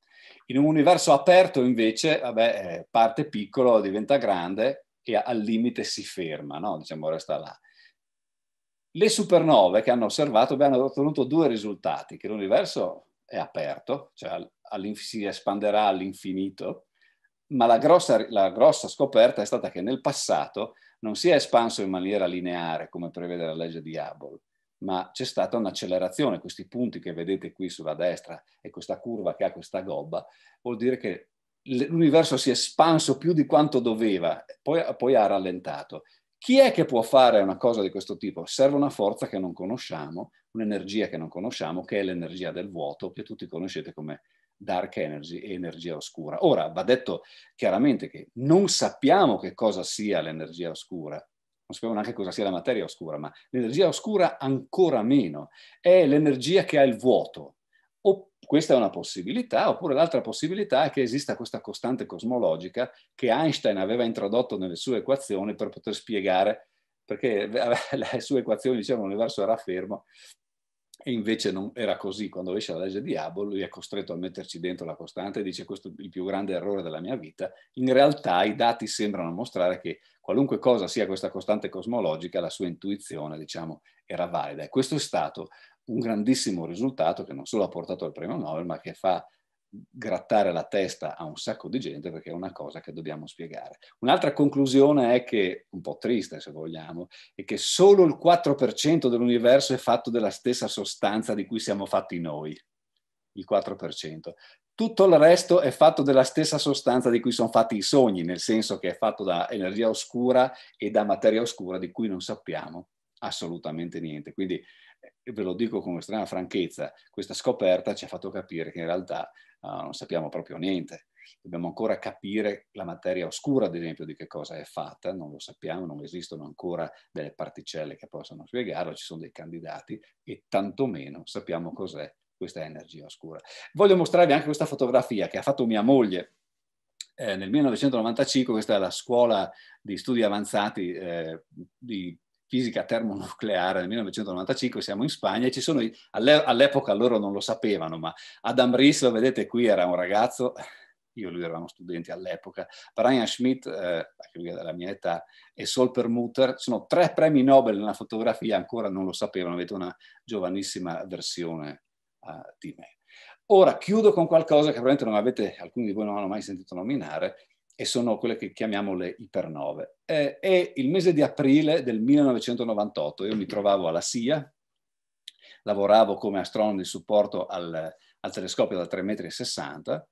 In un universo aperto invece, vabbè, eh, parte piccolo, diventa grande e al limite si ferma, no? diciamo resta là. Le supernove che hanno osservato hanno ottenuto due risultati, che l'universo è aperto, cioè si espanderà all'infinito, ma la grossa, la grossa, scoperta è stata che nel passato non si è espanso in maniera lineare, come prevede la legge di Hubble, ma c'è stata un'accelerazione. Questi punti che vedete qui sulla destra e questa curva che ha questa gobba, vuol dire che l'universo si è espanso più di quanto doveva, poi, poi ha rallentato. Chi è che può fare una cosa di questo tipo? Serve una forza che non conosciamo, un'energia che non conosciamo, che è l'energia del vuoto, che tutti conoscete come dark energy e energia oscura. Ora, va detto chiaramente che non sappiamo che cosa sia l'energia oscura, non sappiamo neanche cosa sia la materia oscura, ma l'energia oscura ancora meno, è l'energia che ha il vuoto. O questa è una possibilità, oppure l'altra possibilità è che esista questa costante cosmologica che Einstein aveva introdotto nelle sue equazioni per poter spiegare perché *laughs* le sue equazioni dicevano che l'universo era fermo e invece non era così, quando esce la legge di Abel lui è costretto a metterci dentro la costante e dice questo è il più grande errore della mia vita. In realtà i dati sembrano mostrare che qualunque cosa sia questa costante cosmologica, la sua intuizione diciamo, era valida. E questo è stato un grandissimo risultato che non solo ha portato al premio Nobel, ma che fa grattare la testa a un sacco di gente perché è una cosa che dobbiamo spiegare. Un'altra conclusione è che, un po' triste se vogliamo, è che solo il 4% dell'universo è fatto della stessa sostanza di cui siamo fatti noi, il 4%. Tutto il resto è fatto della stessa sostanza di cui sono fatti i sogni, nel senso che è fatto da energia oscura e da materia oscura di cui non sappiamo assolutamente niente. Quindi e ve lo dico con estrema franchezza, questa scoperta ci ha fatto capire che in realtà uh, non sappiamo proprio niente. Dobbiamo ancora capire la materia oscura, ad esempio, di che cosa è fatta, non lo sappiamo, non esistono ancora delle particelle che possano spiegarlo, ci sono dei candidati e tantomeno sappiamo cos'è questa energia oscura. Voglio mostrarvi anche questa fotografia che ha fatto mia moglie eh, nel 1995, questa è la scuola di studi avanzati eh, di fisica termonucleare nel 1995, siamo in Spagna e ci sono, all'epoca loro non lo sapevano, ma Adam Ries, lo vedete qui, era un ragazzo, io e lui eravamo studenti all'epoca, Brian Schmidt, eh, della mia età, e Sol Permutter, sono tre premi Nobel nella fotografia, ancora non lo sapevano, avete una giovanissima versione uh, di me. Ora chiudo con qualcosa che probabilmente non avete, alcuni di voi non hanno mai sentito nominare, e sono quelle che chiamiamo le ipernove. Eh, è il mese di aprile del 1998, io mi trovavo alla SIA, lavoravo come astronomo di supporto al, al telescopio da 3,60 m,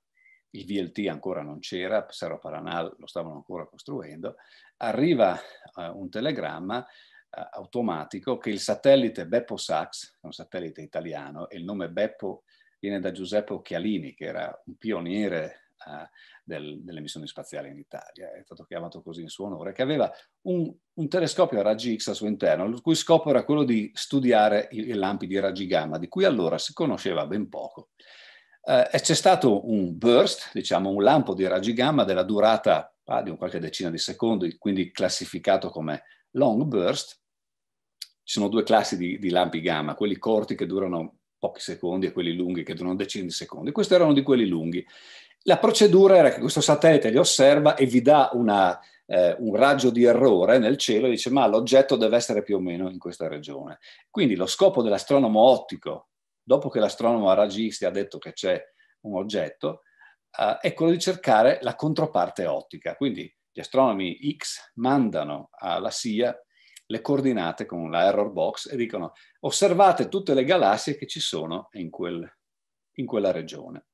il VLT ancora non c'era, Serra Paranal lo stavano ancora costruendo, arriva eh, un telegramma eh, automatico che il satellite Beppo Sachs, un satellite italiano, e il nome Beppo viene da Giuseppe Occhialini, che era un pioniere eh, del, delle missioni spaziali in Italia, è stato chiamato così in suo onore, che aveva un, un telescopio a raggi X al suo interno, il cui scopo era quello di studiare i, i lampi di raggi gamma, di cui allora si conosceva ben poco. Eh, e c'è stato un burst, diciamo un lampo di raggi gamma della durata ah, di un qualche decina di secondi, quindi classificato come long burst. Ci sono due classi di, di lampi gamma, quelli corti che durano pochi secondi e quelli lunghi che durano decine di secondi. Questo erano di quelli lunghi. La procedura era che questo satellite li osserva e vi dà una, eh, un raggio di errore nel cielo e dice ma l'oggetto deve essere più o meno in questa regione. Quindi lo scopo dell'astronomo ottico, dopo che l'astronomo a raggi X ha detto che c'è un oggetto, eh, è quello di cercare la controparte ottica. Quindi gli astronomi X mandano alla SIA le coordinate con la error box e dicono osservate tutte le galassie che ci sono in, quel, in quella regione.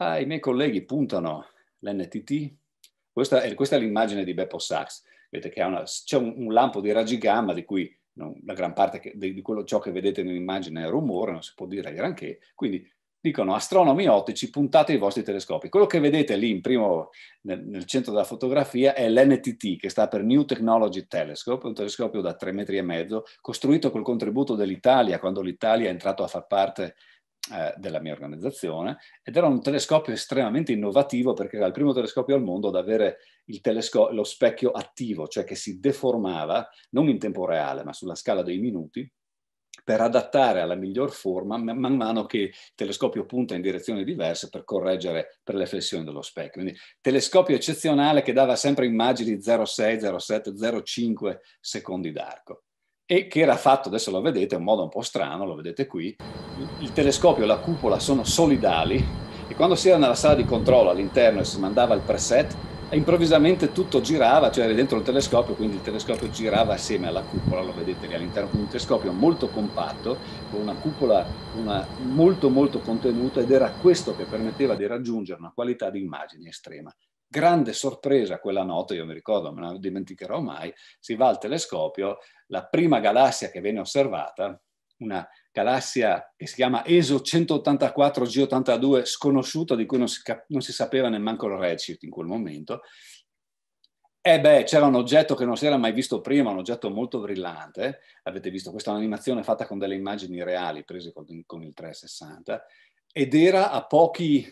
Ah, I miei colleghi puntano l'NTT. Questa è, questa è l'immagine di Beppo Sachs. Vedete che una, c'è un, un, lampo di raggi gamma di cui non, la gran parte che, di quello, ciò che vedete nell'immagine è rumore, non si può dire granché. Quindi dicono astronomi ottici puntate i vostri telescopi. Quello che vedete lì in primo, nel, nel, centro della fotografia è l'NTT che sta per New Technology Telescope, un telescopio da tre metri e mezzo costruito col contributo dell'Italia quando l'Italia è entrato a far parte eh, della mia organizzazione ed era un telescopio estremamente innovativo perché era il primo telescopio al mondo ad avere telesco- lo specchio attivo, cioè che si deformava non in tempo reale ma sulla scala dei minuti per adattare alla miglior forma man mano che il telescopio punta in direzioni diverse per correggere per le flessioni dello specchio. Quindi telescopio eccezionale che dava sempre immagini 0,6, 0,7, 0,5 secondi d'arco e che era fatto, adesso lo vedete, in modo un po' strano, lo vedete qui, il telescopio e la cupola sono solidali e quando si era nella sala di controllo all'interno e si mandava il preset, improvvisamente tutto girava, cioè eri dentro il telescopio, quindi il telescopio girava assieme alla cupola, lo vedete lì all'interno, quindi un telescopio molto compatto, con una cupola una molto molto contenuta ed era questo che permetteva di raggiungere una qualità di immagine estrema grande sorpresa quella notte, io mi ricordo, non me la dimenticherò mai, si va al telescopio, la prima galassia che venne osservata, una galassia che si chiama ESO 184 G82 sconosciuta, di cui non si, non si sapeva nemmeno il redshift in quel momento, e eh beh, c'era un oggetto che non si era mai visto prima, un oggetto molto brillante. Avete visto, questa animazione fatta con delle immagini reali prese con, con il 360 ed era a pochi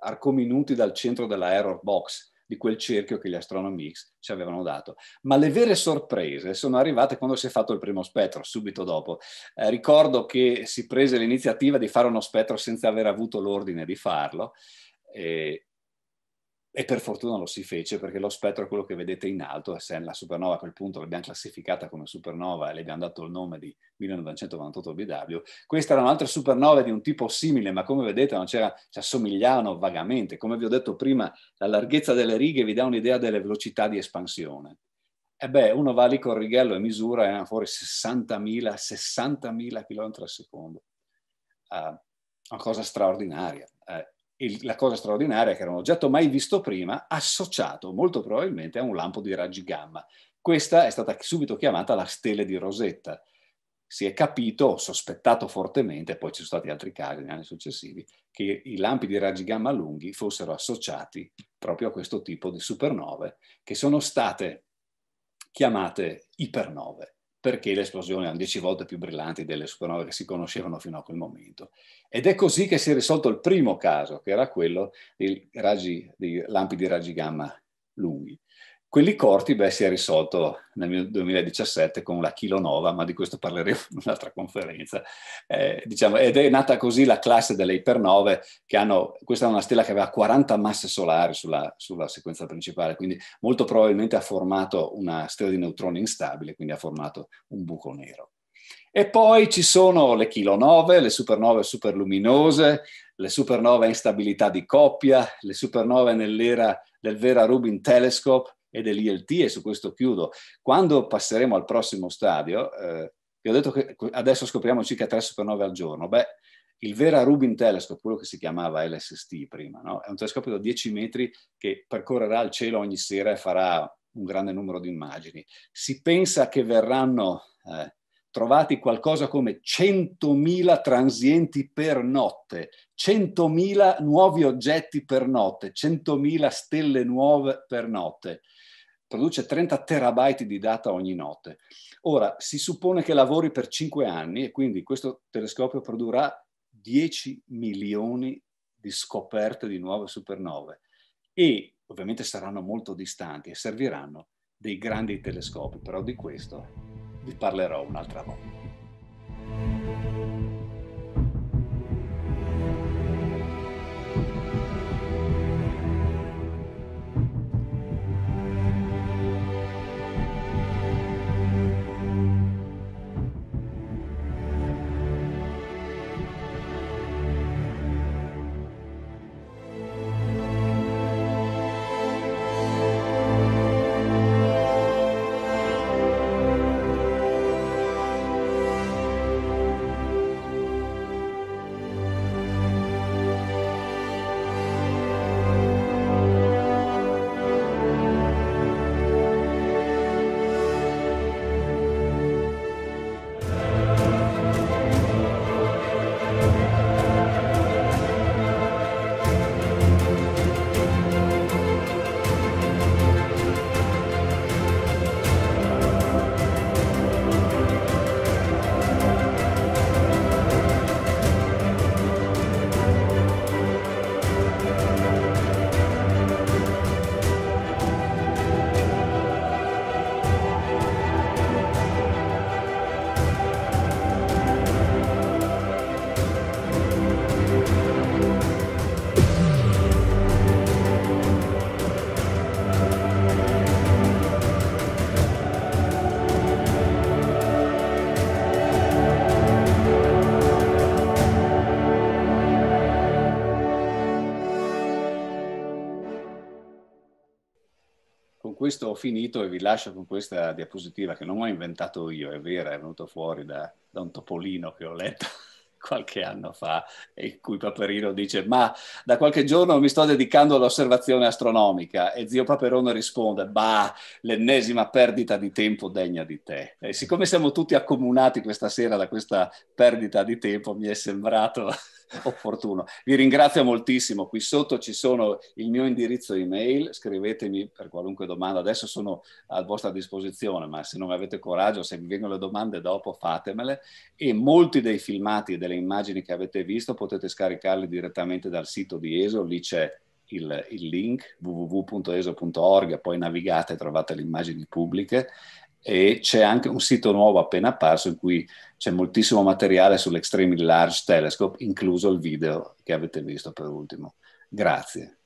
arcominuti dal centro della error box di quel cerchio che gli astronomi X ci avevano dato. Ma le vere sorprese sono arrivate quando si è fatto il primo spettro, subito dopo. Eh, ricordo che si prese l'iniziativa di fare uno spettro senza aver avuto l'ordine di farlo. Eh, e per fortuna lo si fece perché lo spettro è quello che vedete in alto, se la supernova a quel punto l'abbiamo classificata come supernova e le abbiamo dato il nome di 1998 BW. Questa era un'altra supernova di un tipo simile, ma come vedete non c'era, ci assomigliavano vagamente. Come vi ho detto prima, la larghezza delle righe vi dà un'idea delle velocità di espansione. E beh, uno va lì col righello e misura erano eh, fuori 60.000, 60.000 km al secondo. Uh, una cosa straordinaria. Uh, il, la cosa straordinaria è che era un oggetto mai visto prima, associato molto probabilmente a un lampo di raggi gamma. Questa è stata subito chiamata la stele di Rosetta. Si è capito, sospettato fortemente, poi ci sono stati altri casi negli anni successivi, che i lampi di raggi gamma lunghi fossero associati proprio a questo tipo di supernove, che sono state chiamate ipernove perché le esplosioni erano dieci volte più brillanti delle supernove che si conoscevano fino a quel momento. Ed è così che si è risolto il primo caso, che era quello dei, raggi, dei lampi di raggi gamma lunghi. Quelli corti, beh, si è risolto nel 2017 con la Kilo ma di questo parleremo *laughs* in un'altra conferenza. Eh, diciamo, ed è nata così la classe delle Ipernove, che hanno, questa è una stella che aveva 40 masse solari sulla, sulla sequenza principale, quindi molto probabilmente ha formato una stella di neutroni instabile, quindi ha formato un buco nero. E poi ci sono le chilonove, le supernove superluminose, le supernove a instabilità di coppia, le supernove nell'era del Vera Rubin Telescope, e dell'ILT e su questo chiudo. Quando passeremo al prossimo stadio, eh, vi ho detto che adesso scopriamo circa 3 supernove al giorno, beh, il Vera Rubin Telescope, quello che si chiamava LSST prima, no? è un telescopio da 10 metri che percorrerà il cielo ogni sera e farà un grande numero di immagini. Si pensa che verranno eh, trovati qualcosa come 100.000 transienti per notte, 100.000 nuovi oggetti per notte, 100.000 stelle nuove per notte produce 30 terabyte di data ogni notte. Ora, si suppone che lavori per 5 anni e quindi questo telescopio produrrà 10 milioni di scoperte di nuove supernove e ovviamente saranno molto distanti e serviranno dei grandi telescopi, però di questo vi parlerò un'altra volta. questo ho finito e vi lascio con questa diapositiva che non ho inventato io, è vera, è venuto fuori da, da un topolino che ho letto *laughs* qualche anno fa, in cui Paperino dice ma da qualche giorno mi sto dedicando all'osservazione astronomica e zio Paperone risponde ma l'ennesima perdita di tempo degna di te. E siccome siamo tutti accomunati questa sera da questa perdita di tempo, mi è sembrato opportuno. Vi ringrazio moltissimo. Qui sotto ci sono il mio indirizzo email, scrivetemi per qualunque domanda. Adesso sono a vostra disposizione, ma se non avete coraggio, se vi vengono le domande dopo, fatemele. E molti dei filmati e delle immagini che avete visto potete scaricarli direttamente dal sito di ESO, lì c'è il, il, link www.eso.org, poi navigate e trovate le immagini pubbliche e c'è anche un sito nuovo appena apparso in cui c'è moltissimo materiale sull'Extreme Large Telescope, incluso il video che avete visto per ultimo. Grazie.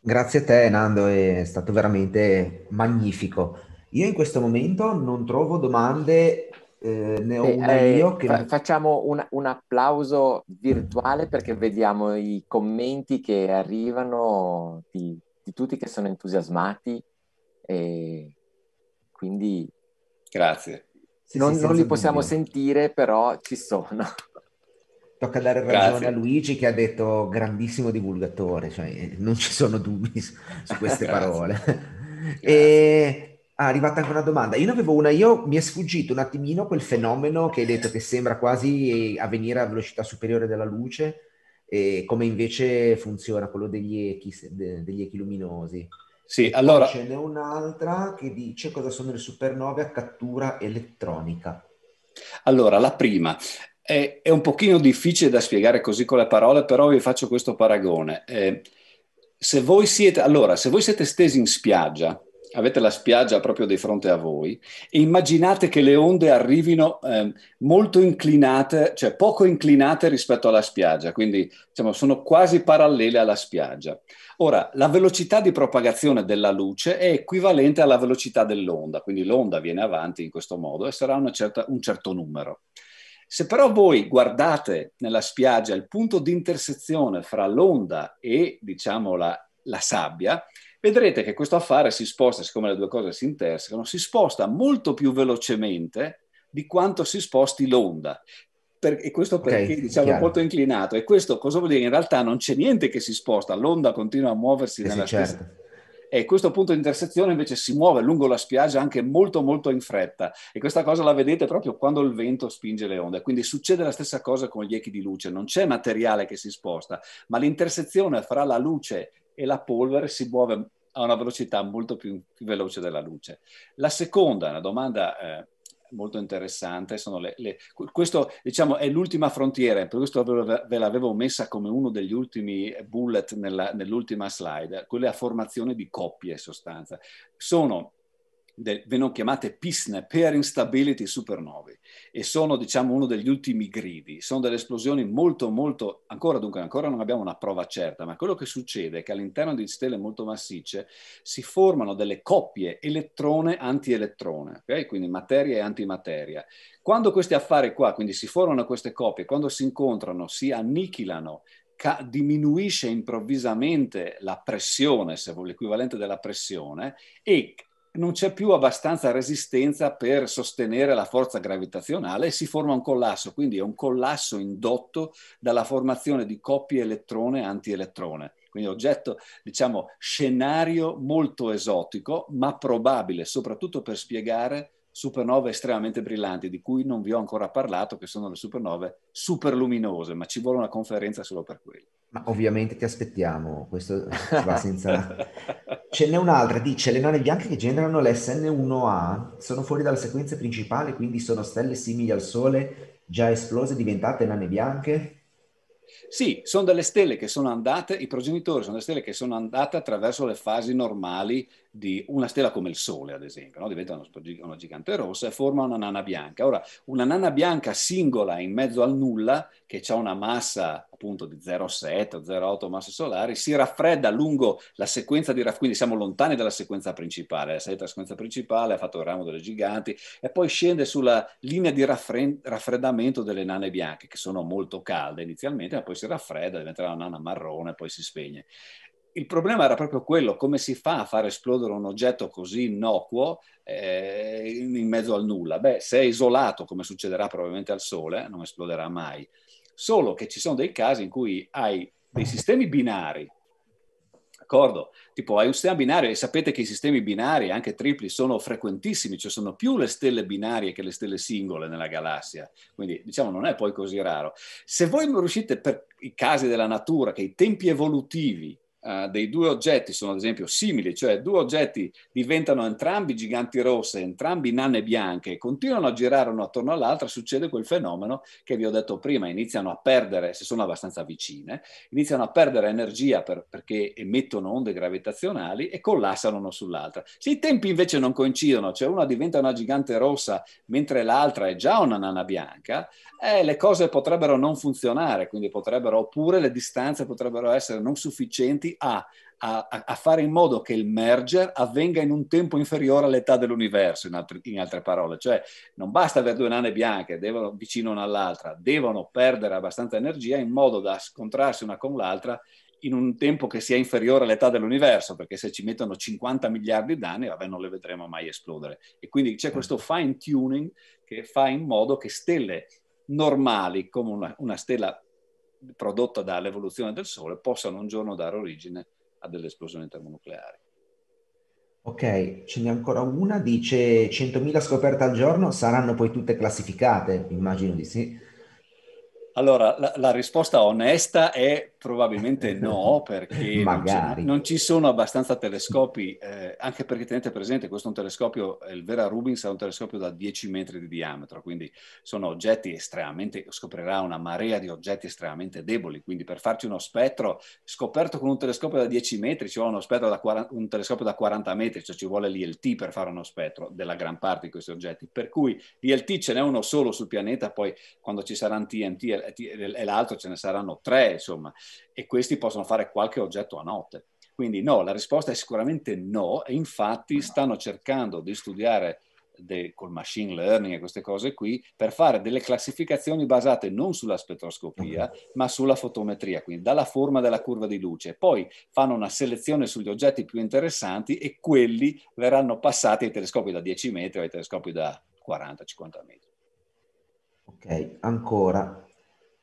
Grazie a te Nando, è stato veramente magnifico. Io in questo momento non trovo domande, eh, ne ho Beh, una eh, io. Che... Fa- facciamo un, un applauso virtuale perché vediamo i commenti che arrivano di, di tutti che sono entusiasmati. E quindi... Grazie. non, sì, non li possiamo dubbio. sentire, però ci sono. Tocca dare ragione Grazie. a Luigi che ha detto grandissimo divulgatore, cioè eh, non ci sono dubbi su, queste *laughs* parole. Grazie. E Ah, è arrivata anche una domanda. Io ne avevo una, io mi è sfuggito un attimino quel fenomeno che hai detto che sembra quasi avvenire a velocità superiore della luce, e come invece funziona quello degli echi, degli echi luminosi. Sì, allora... Poi ce n'è un'altra che dice cosa sono le supernove a cattura elettronica. Allora, la prima è, è un pochino difficile da spiegare così con le parole, però vi faccio questo paragone. Eh, se voi siete, allora, se voi siete stesi in spiaggia, avete la spiaggia proprio di fronte a voi e immaginate che le onde arrivino eh, molto inclinate, cioè poco inclinate rispetto alla spiaggia, quindi diciamo, sono quasi parallele alla spiaggia. Ora, la velocità di propagazione della luce è equivalente alla velocità dell'onda, quindi l'onda viene avanti in questo modo e sarà certa, un certo numero. Se però voi guardate nella spiaggia il punto di intersezione fra l'onda e diciamo, la, la sabbia, vedrete che questo affare si sposta, siccome le due cose si intersecano, si sposta molto più velocemente di quanto si sposti l'onda. Per, e questo perché okay, diciamo chiaro. molto inclinato. E questo cosa vuol dire? In realtà non c'è niente che si sposta, l'onda continua a muoversi eh nella sì, certo. E questo punto di intersezione invece si muove lungo la spiaggia anche molto molto in fretta e questa cosa la vedete proprio quando il vento spinge le onde. Quindi succede la stessa cosa con gli echi di luce, non c'è materiale che si sposta, ma l'intersezione fra la luce e la polvere si muove a una velocità molto più, più veloce della luce. La seconda, una domanda eh, molto interessante. Le, le, questo diciamo, è l'ultima frontiera, per questo ve l'avevo messa come uno degli ultimi bullet nell'ultima slide, quella formazione di coppie in sostanza. Sono del, vengono chiamate PISN, Pair Stability Supernovae, e sono diciamo uno degli ultimi gridi. Sono delle esplosioni molto, molto, ancora dunque, ancora non abbiamo una prova certa, ma quello che succede è che all'interno di stelle molto massicce si formano delle coppie elettrone-antielettrone, okay? quindi materia e antimateria. Quando questi affari qua, quindi si formano queste coppie, quando si incontrano, si annichilano diminuisce improvvisamente la pressione, se vuole l'equivalente della pressione, e non c'è più abbastanza resistenza per sostenere la forza gravitazionale e si forma un collasso, quindi è un collasso indotto dalla formazione di coppie elettrone-antielettrone. Quindi oggetto, diciamo, scenario molto esotico, ma probabile, soprattutto per spiegare supernove estremamente brillanti, di cui non vi ho ancora parlato, che sono le supernove superluminose, ma ci vuole una conferenza solo per quelle. Ma ovviamente ti aspettiamo, questo va senza... *laughs* Ce n'è un'altra, dice le nane bianche che generano le SN1A sono fuori dalla sequenza principale, quindi sono stelle simili al Sole già esplose diventate nane bianche? Sì, sono delle stelle che sono andate, i progenitori sono delle stelle che sono andate attraverso le fasi normali di una stella come il Sole, ad esempio, no? diventa una gigante rossa e forma una nana bianca. Ora, una nana bianca singola in mezzo al nulla, che ha una massa appunto di 0,7 0,8 masse solari, si raffredda lungo la sequenza di raffreddamento, quindi siamo lontani dalla sequenza principale, la salita sequenza principale ha fatto il ramo delle giganti e poi scende sulla linea di raffre- raffreddamento delle nane bianche che sono molto calde inizialmente, ma poi si raffredda, diventerà una nana marrone e poi si spegne. Il problema era proprio quello, come si fa a far esplodere un oggetto così innocuo eh, in mezzo al nulla? Beh, se è isolato, come succederà probabilmente al Sole, non esploderà mai solo che ci sono dei casi in cui hai dei sistemi binari, d'accordo? Tipo hai un sistema binario e sapete che i sistemi binari, anche tripli, sono frequentissimi, cioè sono più le stelle binarie che le stelle singole nella galassia, quindi diciamo non è poi così raro. Se voi riuscite per i casi della natura, che i tempi evolutivi eh, dei due oggetti sono ad esempio simili, cioè due oggetti diventano entrambi giganti rosse, entrambi nanne bianche, continuano a girare uno attorno all'altro, succede quel fenomeno che vi ho detto prima, iniziano a perdere, se sono abbastanza vicine, iniziano a perdere energia per, perché emettono onde gravitazionali e collassano uno sull'altra. Se i tempi invece non coincidono, cioè una diventa una gigante rossa mentre l'altra è già una nana bianca, eh, le cose potrebbero non funzionare, quindi potrebbero, oppure le distanze potrebbero essere non sufficienti a, a, a, fare in modo che il merger avvenga in un tempo inferiore all'età dell'universo, in, altri, in altre parole. Cioè non basta avere due nane bianche devono, vicino una all'altra, devono perdere abbastanza energia in modo da scontrarsi una con l'altra in un tempo che sia inferiore all'età dell'universo, perché se ci mettono 50 miliardi d'anni, vabbè, non le vedremo mai esplodere. E quindi c'è questo fine tuning che fa in modo che stelle normali, come una, una stella prodotta dall'evoluzione del Sole possano un giorno dare origine a delle esplosioni termonucleari. Ok, ce n'è ancora una, dice 100.000 scoperte al giorno saranno poi tutte classificate, immagino di sì. Allora, la, la risposta onesta è probabilmente no, *laughs* perché non, non, ci sono abbastanza telescopi, eh, anche perché tenete presente, questo è un telescopio, eh, il Vera Rubins è un telescopio da 10 metri di diametro, quindi sono oggetti estremamente, scoprirà una marea di oggetti estremamente deboli, quindi per farci uno spettro scoperto con un telescopio da 10 metri ci vuole uno spettro da 40, un telescopio da 40 metri, cioè ci vuole l'ILT per fare uno spettro della gran parte di questi oggetti, per cui l'ILT ce n'è uno solo sul pianeta, poi quando ci saranno TNT e l'altro ce ne saranno tre, insomma e questi possono fare qualche oggetto a notte. Quindi no, la risposta è sicuramente no e infatti stanno cercando di studiare de, col machine learning e queste cose qui per fare delle classificazioni basate non sulla spettroscopia mm-hmm. ma sulla fotometria, quindi dalla forma della curva di luce. Poi fanno una selezione sugli oggetti più interessanti e quelli verranno passati ai telescopi da 10 metri o ai telescopi da 40-50 metri. Ok, ancora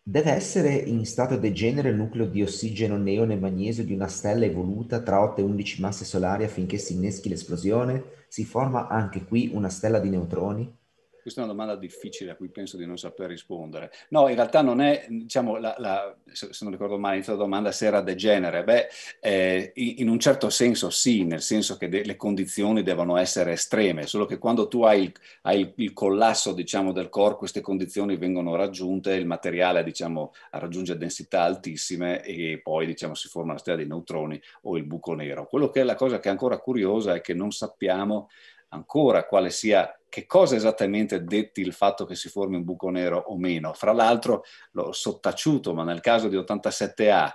Deve essere in stato degenere il nucleo di ossigeno, neone e magnesio di una stella evoluta tra 8 e 11 masse solari affinché si inneschi l'esplosione? Si forma anche qui una stella di neutroni? Questa è una domanda difficile a cui penso di non saper rispondere. No, in realtà non è, diciamo, la, la, se non ricordo male, la domanda se era degenere. Beh, eh, in un certo senso sì, nel senso che de- le condizioni devono essere estreme, solo che quando tu hai il, hai il, il collasso, diciamo, del core, queste condizioni vengono raggiunte, il materiale, diciamo, raggiunge densità altissime e poi, diciamo, si forma la stella dei neutroni o il buco nero. Quello che è la cosa che è ancora curiosa è che non sappiamo ancora quale sia, che cosa esattamente detti il fatto che si formi un buco nero o meno. Fra l'altro l'ho sottaciuto, ma nel caso di 87A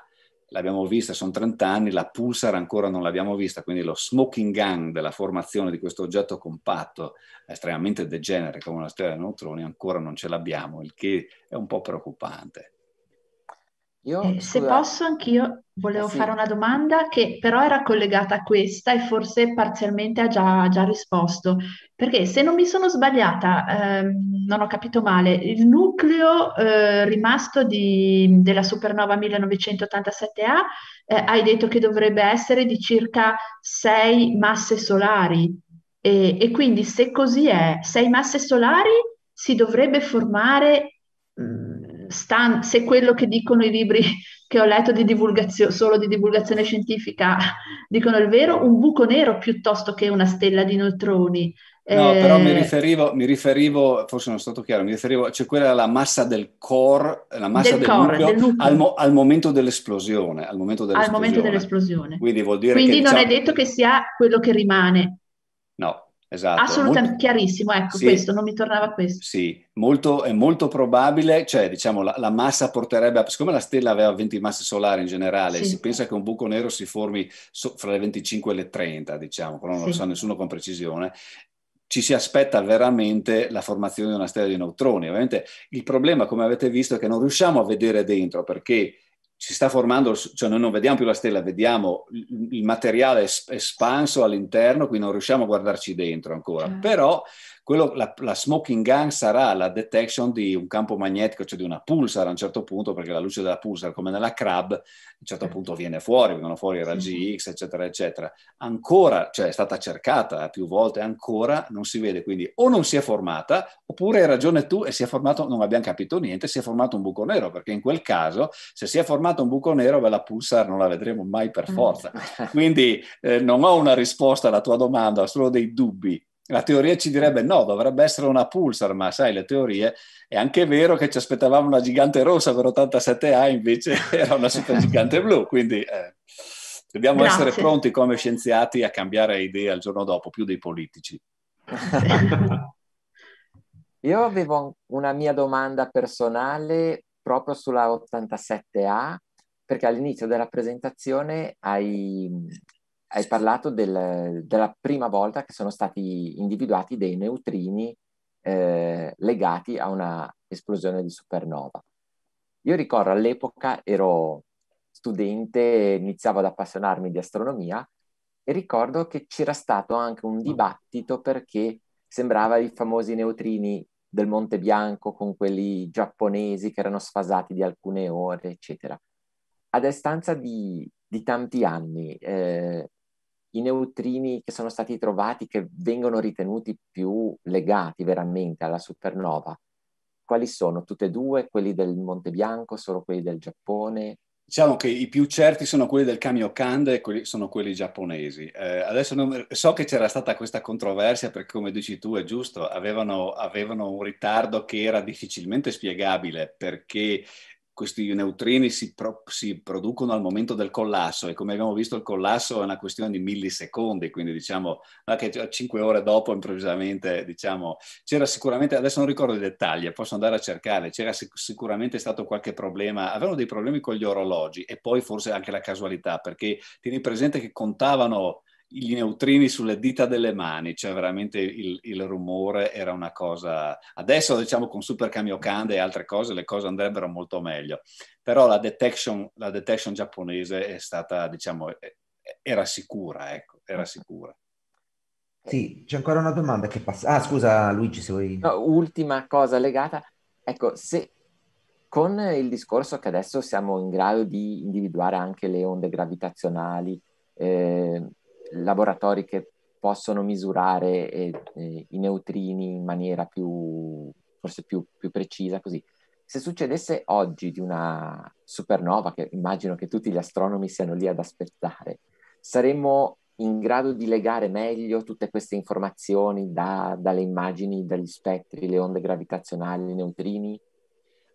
l'abbiamo vista, sono 30 anni, la pulsar ancora non l'abbiamo vista, quindi lo smoking gang della formazione di questo oggetto compatto, estremamente degenere come una stella di neutroni, ancora non ce l'abbiamo, il che è un po' preoccupante. Io, eh, se scusa, posso, anch'io volevo sì. fare una domanda che però era collegata a questa e forse parzialmente ha già, già risposto. Perché se non mi sono sbagliata, ehm, non ho capito male, il nucleo eh, rimasto di, della supernova 1987A eh, hai detto che dovrebbe essere di circa 6 masse solari. E, e quindi se così è, 6 masse solari si dovrebbe formare stan- se quello che dicono i libri *laughs* che ho letto di divulgazio- solo di divulgazione scientifica *laughs* dicono il vero, un buco nero piuttosto che una stella di neutroni. No, però mi eh, riferivo, mi riferivo, forse non è stato chiaro, mi riferivo, cioè quella la massa del core, la massa del, del core, nucleo, del nucleo. Al, mo- al, momento dell'esplosione. Al momento dell'esplosione. Al momento dell'esplosione. Quindi, Quindi che, non diciamo... è detto che sia quello che rimane. No, Esatto. Assolutamente molto... chiarissimo, ecco sì. questo, non mi tornava questo. Sì, molto, è molto probabile, cioè diciamo la, la, massa porterebbe, a, siccome la stella aveva 20 masse solari in generale, sì. si pensa che un buco nero si formi so, fra le 25 e le 30, diciamo, però non sì. lo sa nessuno con precisione, ci si aspetta veramente la formazione di una stella di neutroni. Ovviamente il problema, come avete visto, è che non riusciamo a vedere dentro perché si sta formando, cioè noi non vediamo più la stella, vediamo il materiale espanso all'interno, quindi non riusciamo a guardarci dentro ancora. Certo. Però quello, la, la, smoking gun sarà la detection di un campo magnetico, cioè di una pulsar a un certo punto, perché la luce della pulsar, come nella CRAB, a un certo punto viene fuori, vengono fuori i raggi X, eccetera, eccetera. Ancora, cioè è stata cercata più volte, ancora non si vede, quindi o non si è formata, oppure hai ragione tu e si è formato, non abbiamo capito niente, si è formato un buco nero, perché in quel caso, se si è formato un buco nero, beh, la pulsar non la vedremo mai per mm. forza. *laughs* Quindi eh, non ho una risposta alla tua domanda, ho solo dei dubbi la teoria ci direbbe no, dovrebbe essere una pulsar, ma sai, le teorie... È anche vero che ci aspettavamo una gigante rossa per 87A, invece *laughs* era una super gigante blu, quindi... Eh. Dobbiamo Grazie. essere pronti come scienziati a cambiare idea il giorno dopo, più dei politici. *laughs* Io avevo una mia domanda personale proprio sulla 87A, perché all'inizio della presentazione hai, hai parlato del, della prima volta che sono stati individuati dei neutrini eh, legati a una esplosione di supernova. Io ricordo all'epoca ero studente, iniziavo ad appassionarmi di astronomia e ricordo che c'era stato anche un dibattito perché sembrava i famosi neutrini del Monte Bianco con quelli giapponesi che erano sfasati di alcune ore, eccetera. A distanza di, di tanti anni, eh, i neutrini che sono stati trovati che vengono ritenuti più legati veramente alla supernova, quali sono? Tutte e due? Quelli del Monte Bianco, solo quelli del Giappone? Diciamo che i più certi sono quelli del Kamiokande e quelli, sono quelli giapponesi. Eh, adesso non, so che c'era stata questa controversia perché, come dici tu, è giusto, avevano, avevano un ritardo che era difficilmente spiegabile perché questi neutrini si, pro, si, producono al momento del collasso e come abbiamo visto il collasso è una questione di millisecondi, quindi diciamo che cinque ore dopo improvvisamente diciamo, c'era sicuramente, adesso non ricordo i dettagli, eh, posso andare a cercare, c'era sic- sicuramente stato qualche problema, avevano dei problemi con gli orologi e poi forse anche la casualità perché tieni presente che contavano gli neutrini sulle dita delle mani, cioè veramente il, il rumore era una cosa... Adesso diciamo con Super Kamiokande e altre cose le cose andrebbero molto meglio, però la detection, la detection giapponese è stata, diciamo, era sicura, ecco, era sicura. Sì, c'è ancora una domanda che passa. Ah, scusa Luigi, se vuoi... No, ultima cosa legata, ecco, se con il discorso che adesso siamo in grado di individuare anche le onde gravitazionali, eh, laboratori che possono misurare eh, eh, i neutrini in maniera più, forse più, più precisa, così. Se succedesse oggi di una supernova, che immagino che tutti gli astronomi siano lì ad aspettare, saremmo in grado di legare meglio tutte queste informazioni da, dalle immagini, dagli spettri, le onde gravitazionali, i neutrini?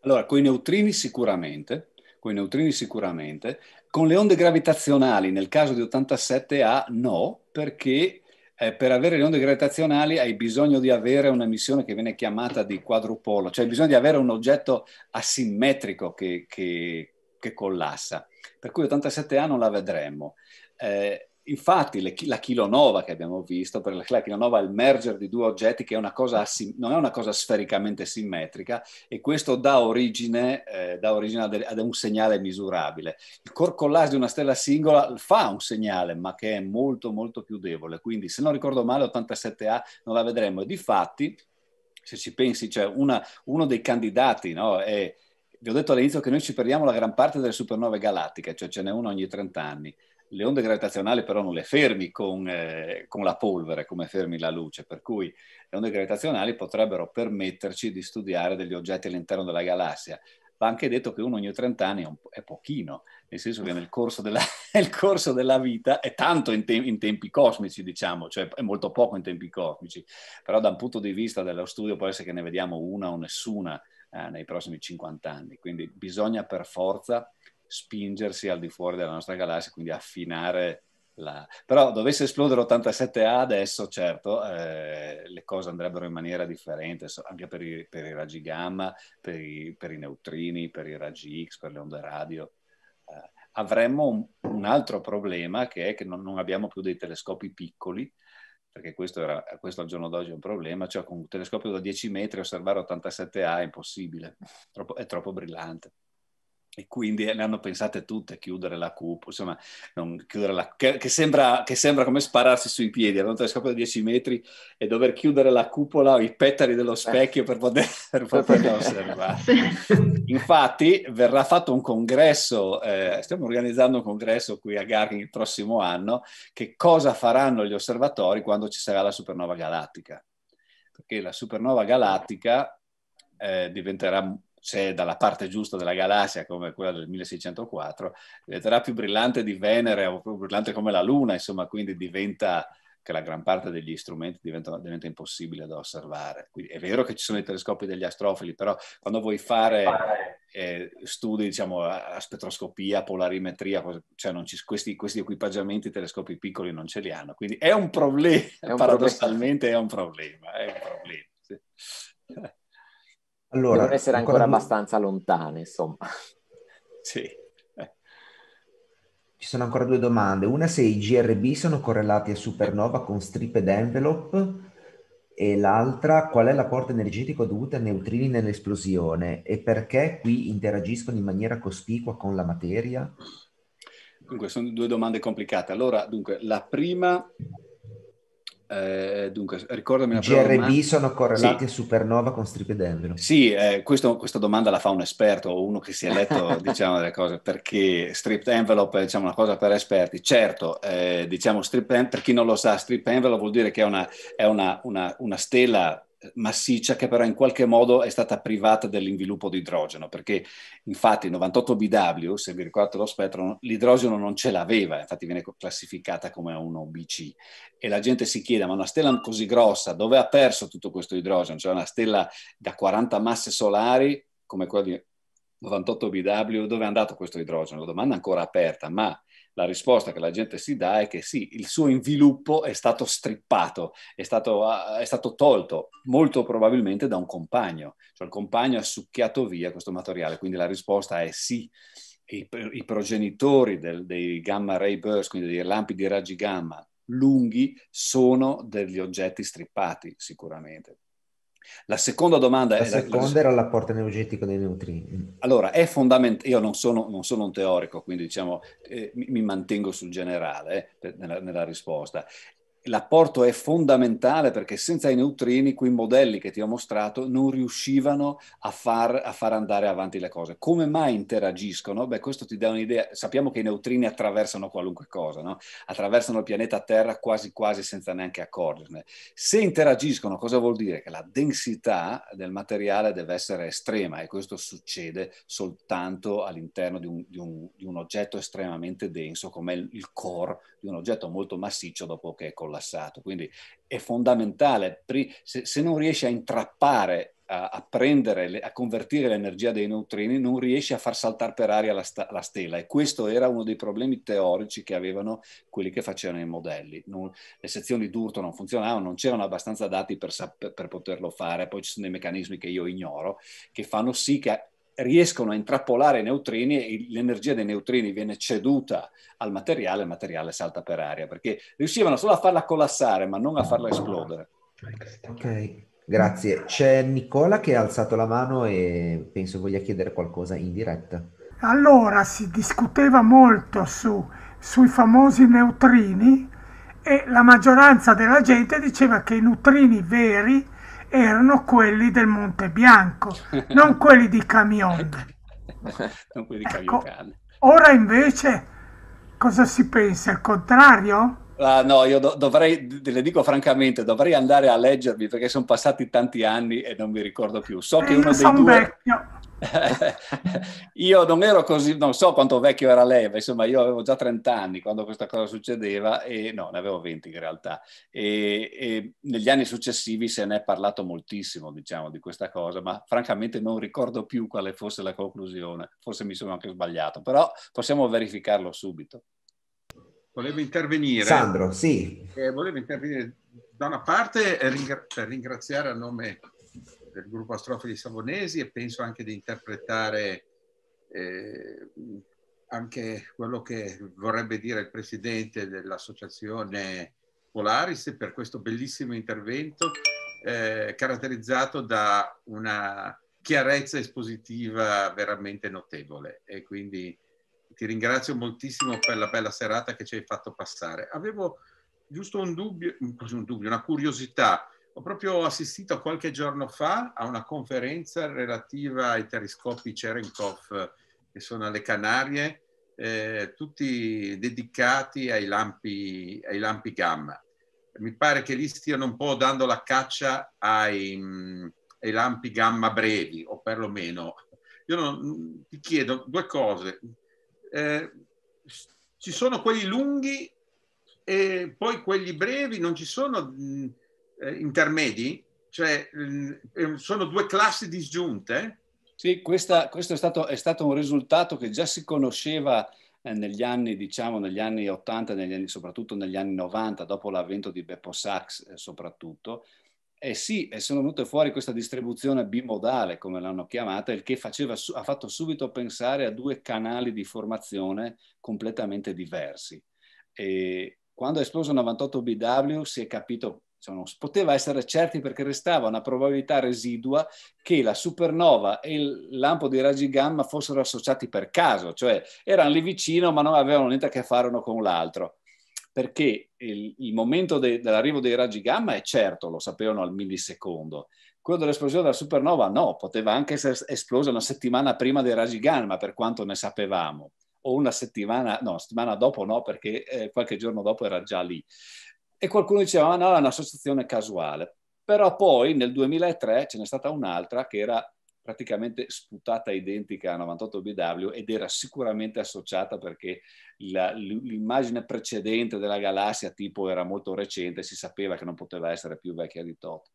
Allora, con i neutrini sicuramente, con i neutrini sicuramente, con le onde gravitazionali nel caso di 87A no, perché eh, per avere le onde gravitazionali hai bisogno di avere una missione che viene chiamata di quadrupolo, cioè hai bisogno di avere un oggetto asimmetrico che, che, che collassa, per cui 87A non la vedremmo. Eh, Infatti le, la chilonova che abbiamo visto, perché la, la chilonova è il merger di due oggetti che è asim, non è una cosa sfericamente simmetrica e questo dà origine, eh, dà origine ad, ad, un segnale misurabile. Il corcollage di una stella singola fa un segnale ma che è molto molto più debole, quindi se non ricordo male 87A non la vedremo e di fatti se ci pensi cioè una, uno dei candidati no, è, vi ho detto all'inizio che noi ci perdiamo la gran parte delle supernove galattiche, cioè ce n'è una ogni 30 anni le onde gravitazionali però non le fermi con, eh, con, la polvere come fermi la luce, per cui le onde gravitazionali potrebbero permetterci di studiare degli oggetti all'interno della galassia. Va anche detto che uno ogni 30 anni è, po- è pochino, nel senso che nel corso della, *laughs* nel corso della vita è tanto in, te- in, tempi cosmici, diciamo, cioè è molto poco in tempi cosmici, però da un punto di vista dello studio può essere che ne vediamo una o nessuna eh, nei prossimi 50 anni, quindi bisogna per forza spingersi al di fuori della nostra galassia, quindi affinare la... Però dovesse esplodere 87A adesso, certo, eh, le cose andrebbero in maniera differente, anche per i, per i raggi gamma, per i, per i, neutrini, per i raggi X, per le onde radio. Eh, avremmo un, un, altro problema che è che non, non abbiamo più dei telescopi piccoli, perché questo, era, questo, al giorno d'oggi è un problema, cioè con un telescopio da 10 metri osservare 87A è impossibile, troppo, è troppo brillante e quindi eh, le hanno pensate tutte, chiudere la cupola, insomma, non, la, che, che, sembra, che, sembra, come spararsi sui piedi, hanno un telescopio da 10 metri e dover chiudere la cupola o i pettari dello specchio per poter, per poter osservare. Infatti verrà fatto un congresso, eh, stiamo organizzando un congresso qui a Gargin il prossimo anno, che cosa faranno gli osservatori quando ci sarà la supernova galattica. Perché la supernova galattica eh, diventerà se è dalla parte giusta della galassia come quella del 1604, diventerà più brillante di Venere o più brillante come la Luna, insomma, quindi diventa che la gran parte degli strumenti diventa, diventa impossibile da osservare. Quindi è vero che ci sono i telescopi degli astrofili, però quando vuoi fare eh, studi diciamo, a spettroscopia, polarimetria, cioè ci, questi, questi, equipaggiamenti i telescopi piccoli non ce li hanno. Quindi è un problema, è un paradossalmente problema. è un problema. È un problema sì. *laughs* Allora, Devono essere ancora, ancora abbastanza lontane, insomma. *laughs* Sì. Ci sono ancora due domande. Una se i GRB sono correlati a supernova con strip ed envelope e l'altra qual è l'apporto energetico dovuto a neutrini nell'esplosione e perché qui interagiscono in maniera cospicua con la materia? Dunque, sono due domande complicate. Allora, dunque, la prima eh, dunque, ricordami la GRB parola, sono correlati sì. a supernova con stripedendro. Sì, eh, questo, questa domanda la fa un esperto o uno che si è letto *laughs* diciamo, delle cose, perché strip envelope è diciamo, una cosa per esperti. Certo, eh, diciamo, strip, per chi non lo sa, strip envelope vuol dire che è una, è una, una, una stella massiccia che però in qualche modo è stata privata dell'inviluppo di idrogeno, perché infatti il 98 BW, se vi ricordate lo spettro, l'idrogeno non ce l'aveva, infatti viene classificata come 1BC e la gente si chiede ma una stella così grossa dove ha perso tutto questo idrogeno? Cioè una stella da 40 masse solari come quella di 98 BW, dove è andato questo idrogeno? La domanda è ancora aperta, ma la risposta che la gente si dà è che sì, il suo inviluppo è stato strippato, è stato, ah, è stato tolto molto probabilmente da un compagno, cioè il compagno ha succhiato via questo materiale, quindi la risposta è sì. I, i progenitori del, dei gamma ray burst, quindi dei lampi di raggi gamma lunghi, sono degli oggetti strippati sicuramente. La seconda domanda la era, seconda era l'apporto energetico dei neutrini. Allora, è fondamentale, io non sono, non sono, un teorico, quindi diciamo, eh, mi, mi, mantengo sul generale eh, nella, nella, risposta l'apporto è fondamentale perché senza i neutrini quei modelli che ti ho mostrato non riuscivano a far, a far, andare avanti le cose. Come mai interagiscono? Beh, questo ti dà un'idea. Sappiamo che i neutrini attraversano qualunque cosa, no? attraversano il pianeta Terra quasi quasi senza neanche accorgerne. Se interagiscono, cosa vuol dire? Che la densità del materiale deve essere estrema e questo succede soltanto all'interno di un, di un, di un oggetto estremamente denso come il, core di un oggetto molto massiccio dopo che è collato collassato. Quindi è fondamentale, se, se non riesci a intrappare a, prendere, a convertire l'energia dei neutrini, non riesce a far saltare per aria la, sta- la, stella. E questo era uno dei problemi teorici che avevano quelli che facevano i modelli. Non, le sezioni d'urto non funzionavano, non c'erano abbastanza dati per, sap- per poterlo fare. Poi ci sono dei meccanismi che io ignoro, che fanno sì che riescono a intrappolare i neutrini e l'energia dei neutrini viene ceduta al materiale, il materiale salta per aria, perché riuscivano solo a farla collassare, ma non a farla esplodere. Ok, grazie. C'è Nicola che ha alzato la mano e penso voglia chiedere qualcosa in diretta. Allora, si discuteva molto su, sui famosi neutrini e la maggioranza della gente diceva che i neutrini veri erano quelli del Monte Bianco, non *laughs* quelli di Camion. non quelli di Ecco, ora invece cosa si pensa? Il contrario? Ah, no, io do- dovrei, le dico francamente, dovrei andare a leggervi perché sono passati tanti anni e non mi ricordo più. So che uno dei due... *laughs* io non ero così, non so quanto vecchio era lei, ma insomma io avevo già 30 anni quando questa cosa succedeva e no, ne avevo 20 in realtà. E, e negli anni successivi se ne è parlato moltissimo, diciamo, di questa cosa, ma francamente non ricordo più quale fosse la conclusione, forse mi sono anche sbagliato, però possiamo verificarlo subito volevo intervenire. Sandro, sì. Eh, volevo intervenire da una parte per ringraziare a nome del gruppo Astrofili Savonesi e penso anche di interpretare eh, anche quello che vorrebbe dire il presidente dell'associazione Polaris per questo bellissimo intervento eh, caratterizzato da una chiarezza espositiva veramente notevole e quindi ti ringrazio moltissimo per la bella serata che ci hai fatto passare. Avevo giusto un dubbio, un dubbio, una curiosità. Ho proprio assistito qualche giorno fa a una conferenza relativa ai telescopi Cherenkov che sono alle Canarie, eh, tutti dedicati ai lampi, ai lampi, gamma. Mi pare che lì stiano un po' dando la caccia ai, ai lampi gamma brevi, o perlomeno. Io non, ti chiedo due cose eh, ci sono quelli lunghi e poi quelli brevi, non ci sono mm, eh, intermedi, cioè mm, eh, sono due classi disgiunte. Sì, questa, questo è stato, è stato, un risultato che già si conosceva eh, negli anni, diciamo, negli anni 80, negli anni, soprattutto negli anni 90, dopo l'avvento di Beppo Sachs eh, soprattutto, eh sì, e sono venute fuori questa distribuzione bimodale, come l'hanno chiamata, il che faceva, ha fatto subito pensare a due canali di formazione completamente diversi. E quando è esploso 98 BW si è capito non diciamo, si poteva essere certi perché restava una probabilità residua che la supernova e il lampo di raggi gamma fossero associati per caso, cioè erano lì vicino ma non avevano niente a che fare uno con l'altro perché il, il momento de, dell'arrivo dei raggi gamma è certo, lo sapevano al millisecondo. Quello dell'esplosione della supernova no, poteva anche essere esplosa una settimana prima dei raggi gamma, per quanto ne sapevamo, o una settimana, no, settimana dopo no, perché eh, qualche giorno dopo era già lì. E qualcuno diceva, ma ah, no, è un'associazione casuale. Però poi nel 2003 ce n'è stata un'altra che era praticamente sputata identica a 98 BW ed era sicuramente associata perché la, l'immagine precedente della galassia tipo era molto recente, si sapeva che non poteva essere più vecchia di Tot.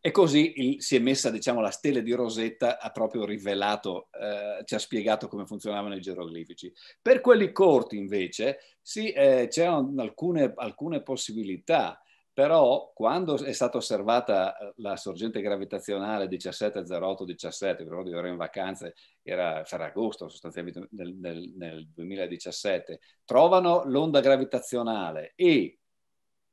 E così il, si è messa, diciamo, la stella di Rosetta ha proprio rivelato, eh, ci ha spiegato come funzionavano i geroglifici. Per quelli corti, invece, sì, eh, c'erano alcune, alcune possibilità però quando è stata osservata eh, la sorgente gravitazionale 1708-17, ricordo io ero in vacanze, era Ferragosto sostanzialmente nel, nel, nel 2017, trovano l'onda gravitazionale e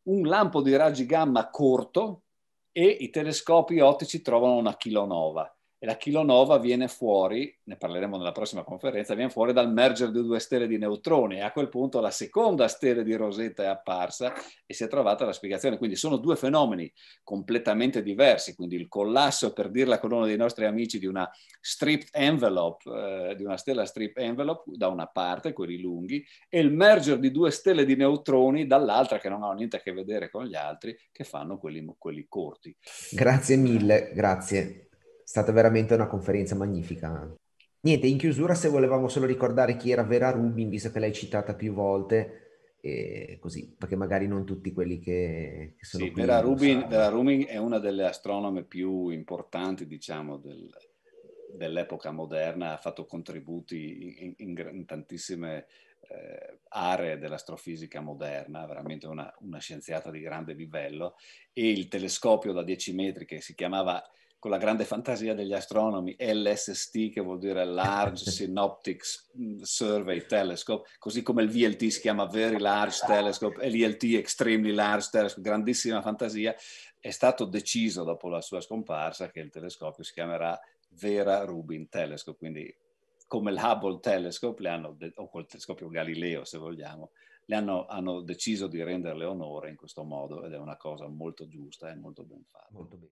un lampo di raggi gamma corto e i telescopi ottici trovano una chilonova e la kilonova viene fuori, ne parleremo nella prossima conferenza, viene fuori dal merger di due stelle di neutroni e a quel punto la seconda stella di Rosetta è apparsa e si è trovata la spiegazione. Quindi sono due fenomeni completamente diversi, quindi il collasso, per dirla con uno dei nostri amici, di una strip envelope, eh, di una stella strip envelope da una parte, quelli lunghi, e il merger di due stelle di neutroni dall'altra che non hanno niente a che vedere con gli altri, che fanno quelli, quelli corti. Grazie mille, grazie stata veramente una conferenza magnifica. Niente, in chiusura se volevamo solo ricordare chi era Vera Rubin, visto che l'hai citata più volte, e così, perché magari non tutti quelli che, che sono sì, qui. Vera Rubin, Vera Rubin è una delle astronome più importanti, diciamo, del, dell'epoca moderna, ha fatto contributi in, in, in tantissime eh, aree dell'astrofisica moderna, veramente una, una, scienziata di grande livello, e il telescopio da 10 metri che si chiamava con la grande fantasia degli astronomi, LSST, che vuol dire Large *laughs* Synoptic Survey Telescope, così come il VLT si chiama Very Large Telescope e l'ILT Extremely Large Telescope, grandissima fantasia, è stato deciso dopo la sua scomparsa che il telescopio si chiamerà Vera Rubin Telescope, quindi come l'Hubble Hubble Telescope, hanno, o col telescopio Galileo se vogliamo, le hanno, hanno, deciso di renderle onore in questo modo ed è una cosa molto giusta e molto ben fatta. Molto bene.